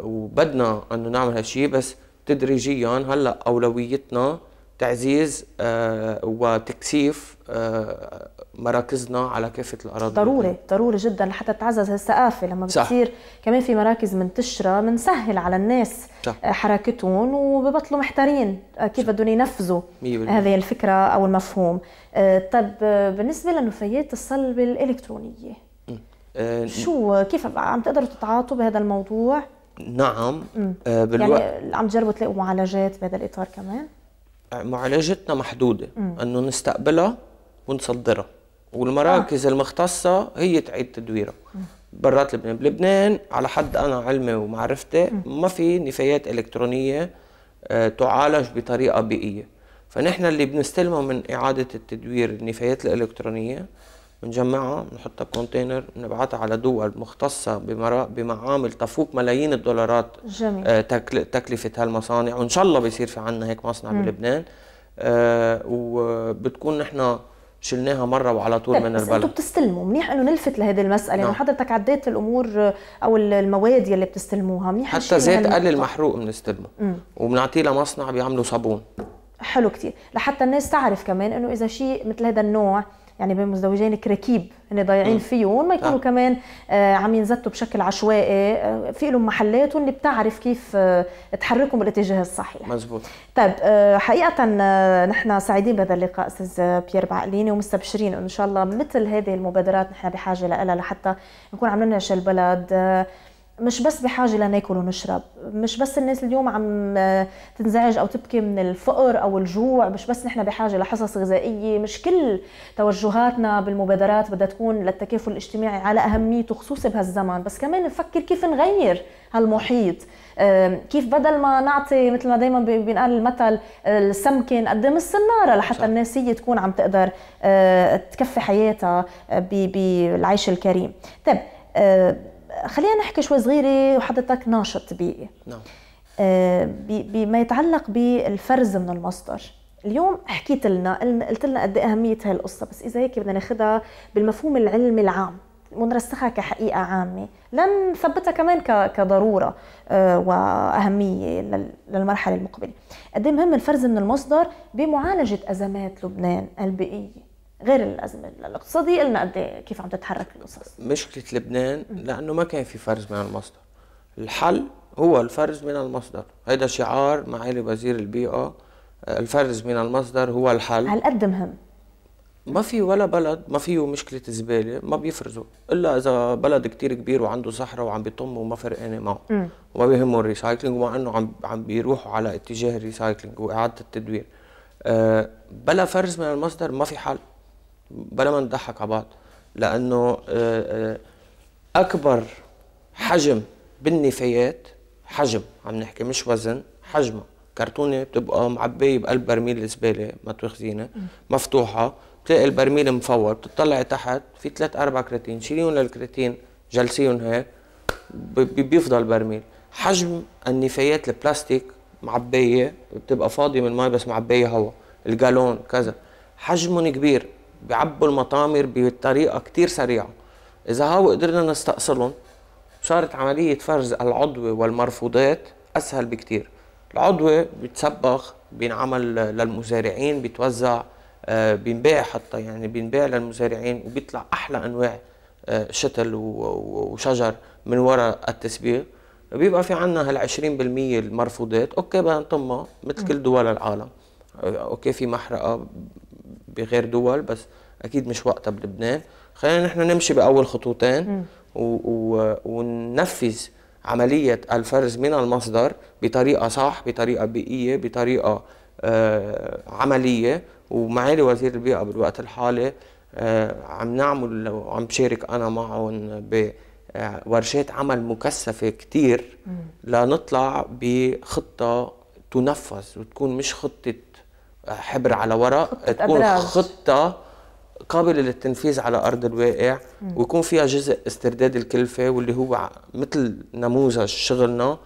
وبدنا انه نعمل هالشيء بس تدريجيا هلا اولويتنا تعزيز آه، وتكثيف آه، مراكزنا على كافه الاراضي ضروري يعني. ضروري جدا لحتى تعزز هالثقافه لما بتصير كمان في مراكز منتشره منسهل على الناس صح. آه، حركتهم وببطلوا محتارين آه، كيف بدهم ينفذوا هذه الفكره او المفهوم آه، طب بالنسبه للنفايات الصلبة الالكترونيه أه شو كيف عم تقدروا تتعاطوا بهذا الموضوع نعم أه يعني عم تجربوا تلاقوا معالجات بهذا الاطار كمان معالجتنا محدوده انه نستقبلها ونصدرها والمراكز آه. المختصه هي تعيد تدويره برات لبنان بلبنان على حد انا علمي ومعرفتي ما في نفايات الكترونيه آه، تعالج بطريقه بيئيه فنحن اللي بنستلمه من اعاده التدوير النفايات الالكترونيه بنجمعها بنحطها بكونتينر بنبعتها على دول مختصه بمعامل تفوق ملايين الدولارات جميل. آه، تكلفه هالمصانع وان شاء الله بيصير في عنا هيك مصنع م. بلبنان آه وبتكون نحن شلناها مره وعلى طول طيب، من البلد انتم بتستلموا منيح انه نلفت لهذه المساله يعني نعم. حضرتك عديت الامور او المواد يلي بتستلموها منيح حتى زيت قل طيب. المحروق بنستلمه وبنعطيه لمصنع بيعملوا صابون حلو كتير لحتى الناس تعرف كمان انه اذا شيء مثل هذا النوع يعني بين مزدوجينك ركيب هن ضايعين فيه وما آه. يكونوا آه. كمان عم ينزتوا بشكل عشوائي آه، في لهم محلات واللي بتعرف كيف آه، تحركهم بالاتجاه الصحيح مزبوط طيب حقيقه نحن سعيدين بهذا اللقاء استاذ بيير بعقليني ومستبشرين ان شاء الله مثل هذه المبادرات نحن بحاجه لها لحتى نكون عم ننعش البلد مش بس بحاجة لناكل ونشرب مش بس الناس اليوم عم آه، تنزعج أو تبكي من الفقر أو الجوع مش بس نحن بحاجة لحصص غذائية مش كل توجهاتنا بالمبادرات بدها تكون للتكافل الاجتماعي على أهميته خصوصي بهالزمن بس كمان نفكر كيف نغير هالمحيط كيف بدل ما نعطي مثل ما دايما بينقال المثل السمكة قدام إيه السنارة لحتى الناس هي تكون عم تقدر آه، تكفي حياتها آه، بالعيش الكريم طيب خلينا نحكي شوي صغيره وحضرتك ناشط بيئي نعم آه، بما يتعلق بالفرز من المصدر اليوم حكيت لنا قلت لنا قد إيه اهميه هاي القصه بس اذا هيك بدنا ناخذها بالمفهوم العلمي العام ونرسخها كحقيقه عامه لن نثبتها كمان كضروره آه، واهميه للمرحله المقبله قد إيه مهم الفرز من المصدر بمعالجه ازمات لبنان البيئيه غير الازمه الاقتصاديه قلنا قد إيه كيف عم تتحرك القصص مشكله لبنان لانه ما كان في فرز من المصدر الحل هو الفرز من المصدر هيدا شعار معالي وزير البيئه الفرز من المصدر هو الحل هالقد مهم ما في ولا بلد ما فيه مشكله زباله ما بيفرزوا الا اذا بلد كتير كبير وعنده صحراء وعم بيطم وما فرقانه معه وما بيهمه الريسايكلينج ومع انه عم عم بيروحوا على اتجاه الريسايكلينج واعاده التدوير أه بلا فرز من المصدر ما في حل بلا ما نضحك على بعض لانه آه، آه، اكبر حجم بالنفايات حجم عم نحكي مش وزن حجمها كرتونه بتبقى معبيه بقلب برميل الزباله ما تخزينه مفتوحه بتلاقي البرميل مفور بتطلعي تحت في ثلاث اربع كراتين شيليهم للكراتين جلسيهم هيك بيفضل البرميل حجم النفايات البلاستيك معبيه بتبقى فاضيه من المي بس معبيه هواء الجالون كذا حجمهم كبير بيعبوا المطامر بطريقه كتير سريعه اذا هاو قدرنا نستأصلهم صارت عملية فرز العضوة والمرفوضات أسهل بكتير العضوة بتسبخ بينعمل للمزارعين بتوزع آه، بينباع حتى يعني بينباع للمزارعين وبيطلع أحلى أنواع آه، شتل وشجر من وراء التسبيغ بيبقى في عنا هال 20% المرفوضات اوكي بقى نطمها مثل كل دول العالم آه، اوكي في محرقه بغير دول بس اكيد مش وقتها بلبنان خلينا نحن نمشي باول خطوتين و... و... وننفذ عمليه الفرز من المصدر بطريقه صح بطريقه بيئيه بطريقه آه عمليه ومعالي وزير البيئه بالوقت الحالي آه عم نعمل وعم بشارك انا معهم ب آه، ورشات عمل مكثفه كثير لنطلع بخطه تنفذ وتكون مش خطه حبر على ورق تكون أبراج. خطه قابله للتنفيذ على ارض الواقع ويكون فيها جزء استرداد الكلفه واللي هو مثل نموذج شغلنا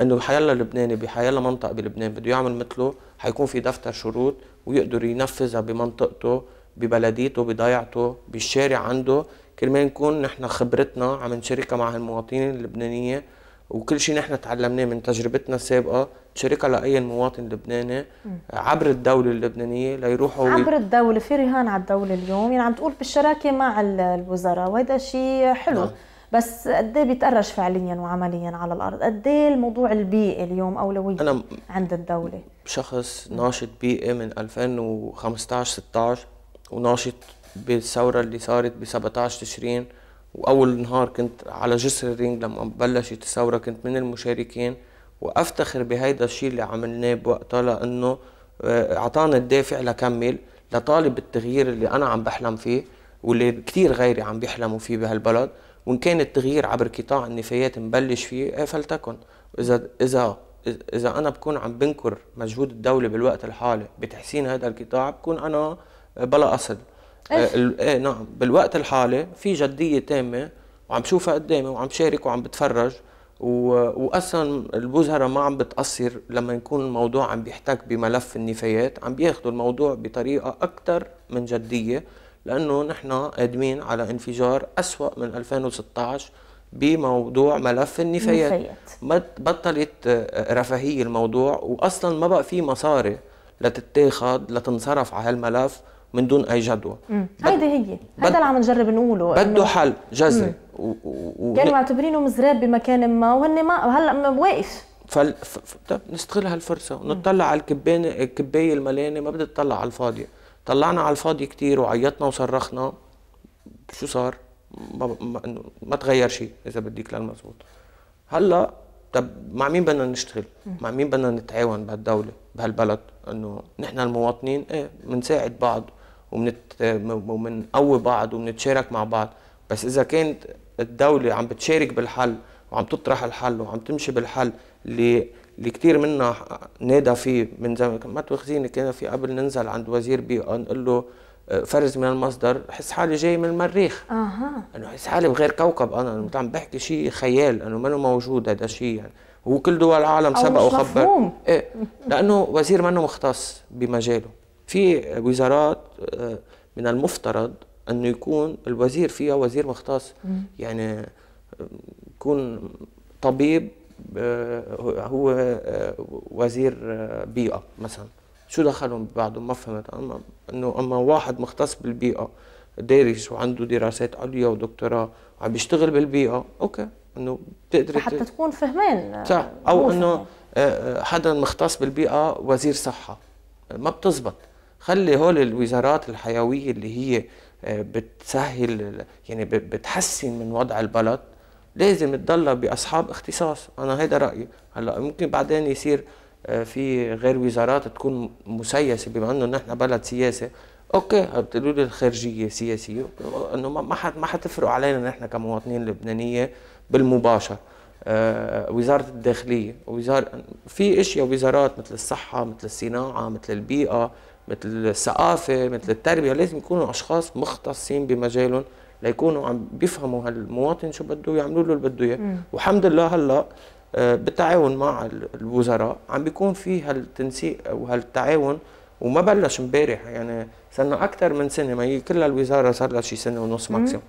انه حيلا لبناني بحيلا منطقه بلبنان بده يعمل مثله حيكون في دفتر شروط ويقدر ينفذها بمنطقته ببلديته بضيعته بالشارع عنده كرمال نكون نحن خبرتنا عم نشاركها مع المواطنين اللبنانيه وكل شيء نحن تعلمناه من تجربتنا السابقه تشاركها لاي مواطن لبناني عبر الدوله اللبنانيه ليروحوا عبر الدوله في رهان على الدوله اليوم يعني عم تقول بالشراكه مع الوزراء وهذا شيء حلو أه. بس قد ايه بيتقرش فعليا وعمليا على الارض قد ايه الموضوع البيئي اليوم اولويه أنا عند الدوله شخص ناشط بيئي من 2015 16 وناشط بالثوره اللي صارت ب 17 تشرين واول نهار كنت على جسر الرينج لما بلشت الثوره كنت من المشاركين وافتخر بهيدا الشيء اللي عملناه بوقتها لانه آه، اعطانا الدافع لكمل لطالب التغيير اللي انا عم بحلم فيه واللي كثير غيري عم بيحلموا فيه بهالبلد وان كان التغيير عبر قطاع النفايات نبلش فيه ايه فلتكن اذا اذا اذا انا بكون عم بنكر مجهود الدوله بالوقت الحالي بتحسين هذا القطاع بكون انا آه، بلا قصد إيه. آه، ايه, نعم بالوقت الحالي في جديه تامه وعم شوفها قدامي وعم شارك وعم بتفرج و... واصلا الوزراء ما عم بتاثر لما يكون الموضوع عم بيحتك بملف النفايات عم بياخذوا الموضوع بطريقه اكثر من جديه لانه نحن قادمين على انفجار اسوا من 2016 بموضوع ملف النفايات النفايات بطلت آه، رفاهيه الموضوع واصلا ما بقى في مصاري لتتاخذ لتنصرف على هالملف من دون اي جدوى هيدي هي هذا اللي عم نجرب نقوله بده حل جذري و... و... يعني معتبرينه مزراب بمكان ما وهن ما هلا واقف فل... ف... ف... نستغل هالفرصه ونطلع على الكبانه الكبايه المليانه ما بدها تطلع على الفاضيه طلعنا على الفاضي كثير وعيطنا وصرخنا شو صار؟ ما, ما, ما تغير شيء اذا بدك للمضبوط هلا طب مع مين بدنا نشتغل؟ مع مين بدنا نتعاون بهالدوله بهالبلد؟ انه نحن المواطنين ايه بنساعد بعض ومنت ومنقوي بعض ومنتشارك مع بعض بس اذا كانت الدوله عم بتشارك بالحل وعم تطرح الحل وعم تمشي بالحل اللي اللي كثير منا نادى فيه من زمان ما تواخذيني كان في قبل ننزل عند وزير بيئه نقول له آه، فرز من المصدر حس حالي جاي من المريخ اها انه حس حالي بغير كوكب انا انه عم بحكي شيء خيال انه منه موجود هذا الشيء يعني هو كل دول العالم سبق وخبر ايه لانه وزير منه مختص بمجاله في وزارات آه، من المفترض انه يكون الوزير فيها وزير مختص يعني آه، يكون طبيب آه، هو وزير بيئه مثلا شو دخلهم ببعضهم ما فهمت اما انه اما واحد مختص بالبيئه دارس وعنده دراسات عليا ودكتوراه وعم بيشتغل بالبيئه اوكي انه بتقدر حتى تكون فهمان صح او انه حدا مختص بالبيئه وزير صحه ما بتزبط خلي هول الوزارات الحيويه اللي هي آه، بتسهل يعني بتحسن من وضع البلد لازم تضلها باصحاب اختصاص انا هيدا رايي هلا ممكن بعدين يصير آه، في غير وزارات تكون مسيسه بما انه نحن بلد سياسي اوكي بتقولوا لي الخارجيه سياسيه انه ما حد ما حتفرق علينا نحن كمواطنين لبنانيه بالمباشر آه، وزاره الداخليه وزاره في اشياء وزارات مثل الصحه مثل الصناعه مثل البيئه مثل الثقافه مثل التربيه لازم يكونوا اشخاص مختصين بمجالهم ليكونوا عم بيفهموا هالمواطن شو بده يعملوا له اللي بده اياه والحمد لله هلا آه، بالتعاون مع الوزراء عم بيكون في هالتنسيق او هالتعاون وما بلش امبارح يعني صرنا اكثر من سنه ما هي كلها الوزاره صار لها شي سنه ونص ماكسيموم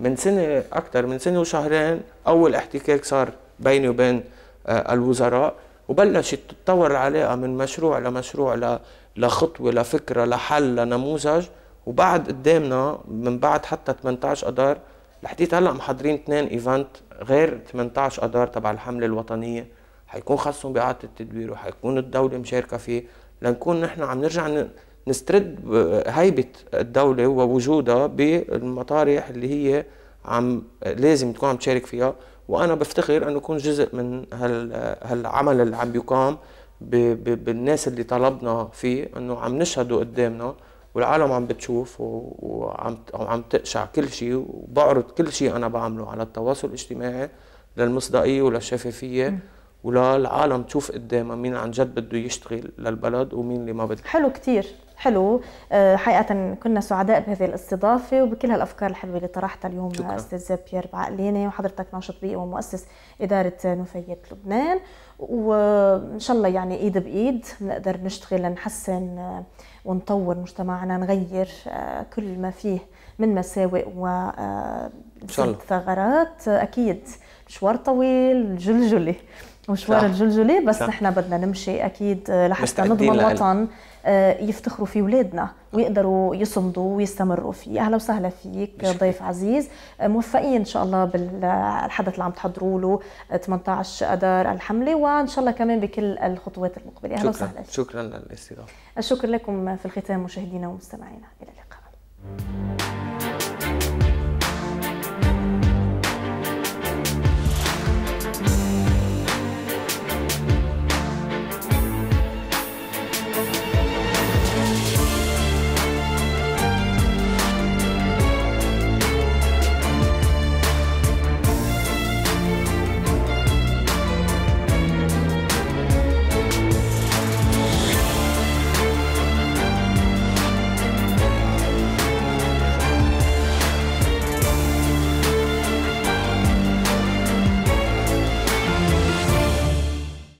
من سنه اكثر من سنه وشهرين اول احتكاك صار بيني وبين آه، الوزراء وبلشت تتطور العلاقه من مشروع لمشروع ل لخطوه لفكره لحل لنموذج وبعد قدامنا من بعد حتى 18 اذار لحديت هلا محضرين اثنين ايفنت غير 18 اذار تبع الحمله الوطنيه حيكون خاصهم باعاده التدبير وحيكون الدوله مشاركه فيه لنكون نحن عم نرجع نسترد هيبه الدوله ووجودها بالمطارح اللي هي عم لازم تكون عم تشارك فيها وانا بفتخر انه اكون جزء من هالعمل اللي عم بيقام بالناس اللي طلبنا فيه انه عم نشهده قدامنا والعالم عم بتشوف وعم عم تقشع كل شيء وبعرض كل شيء انا بعمله على التواصل الاجتماعي للمصداقيه وللشفافيه وللعالم تشوف قدامها مين عن جد بده يشتغل للبلد ومين اللي ما بده حلو كثير حلو آه، حقيقة كنا سعداء بهذه الاستضافة وبكل هالأفكار الحلوة اللي طرحتها اليوم شكرا. أستاذ بيير بعقليني وحضرتك ناشط بيئي ومؤسس إدارة نفايات لبنان وإن شاء الله يعني إيد بإيد بنقدر نشتغل نحسن آه، ونطور مجتمعنا نغير آه، كل ما فيه من مساوئ و ثغرات أكيد مشوار طويل جلجلي مشوار الجلجلي بس نحن بدنا نمشي اكيد لحتى نضمن وطن آه، يفتخروا في ولادنا ويقدروا يصمدوا ويستمروا فيه اهلا وسهلا فيك ضيف عزيز آه، موفقين ان شاء الله بالحدث اللي عم تحضروا له 18 آه، اذار الحمله وان شاء الله كمان بكل الخطوات المقبله اهلا وسهلا فيك شكرا للاستضافه الشكر لكم في الختام مشاهدينا ومستمعينا الى اللقاء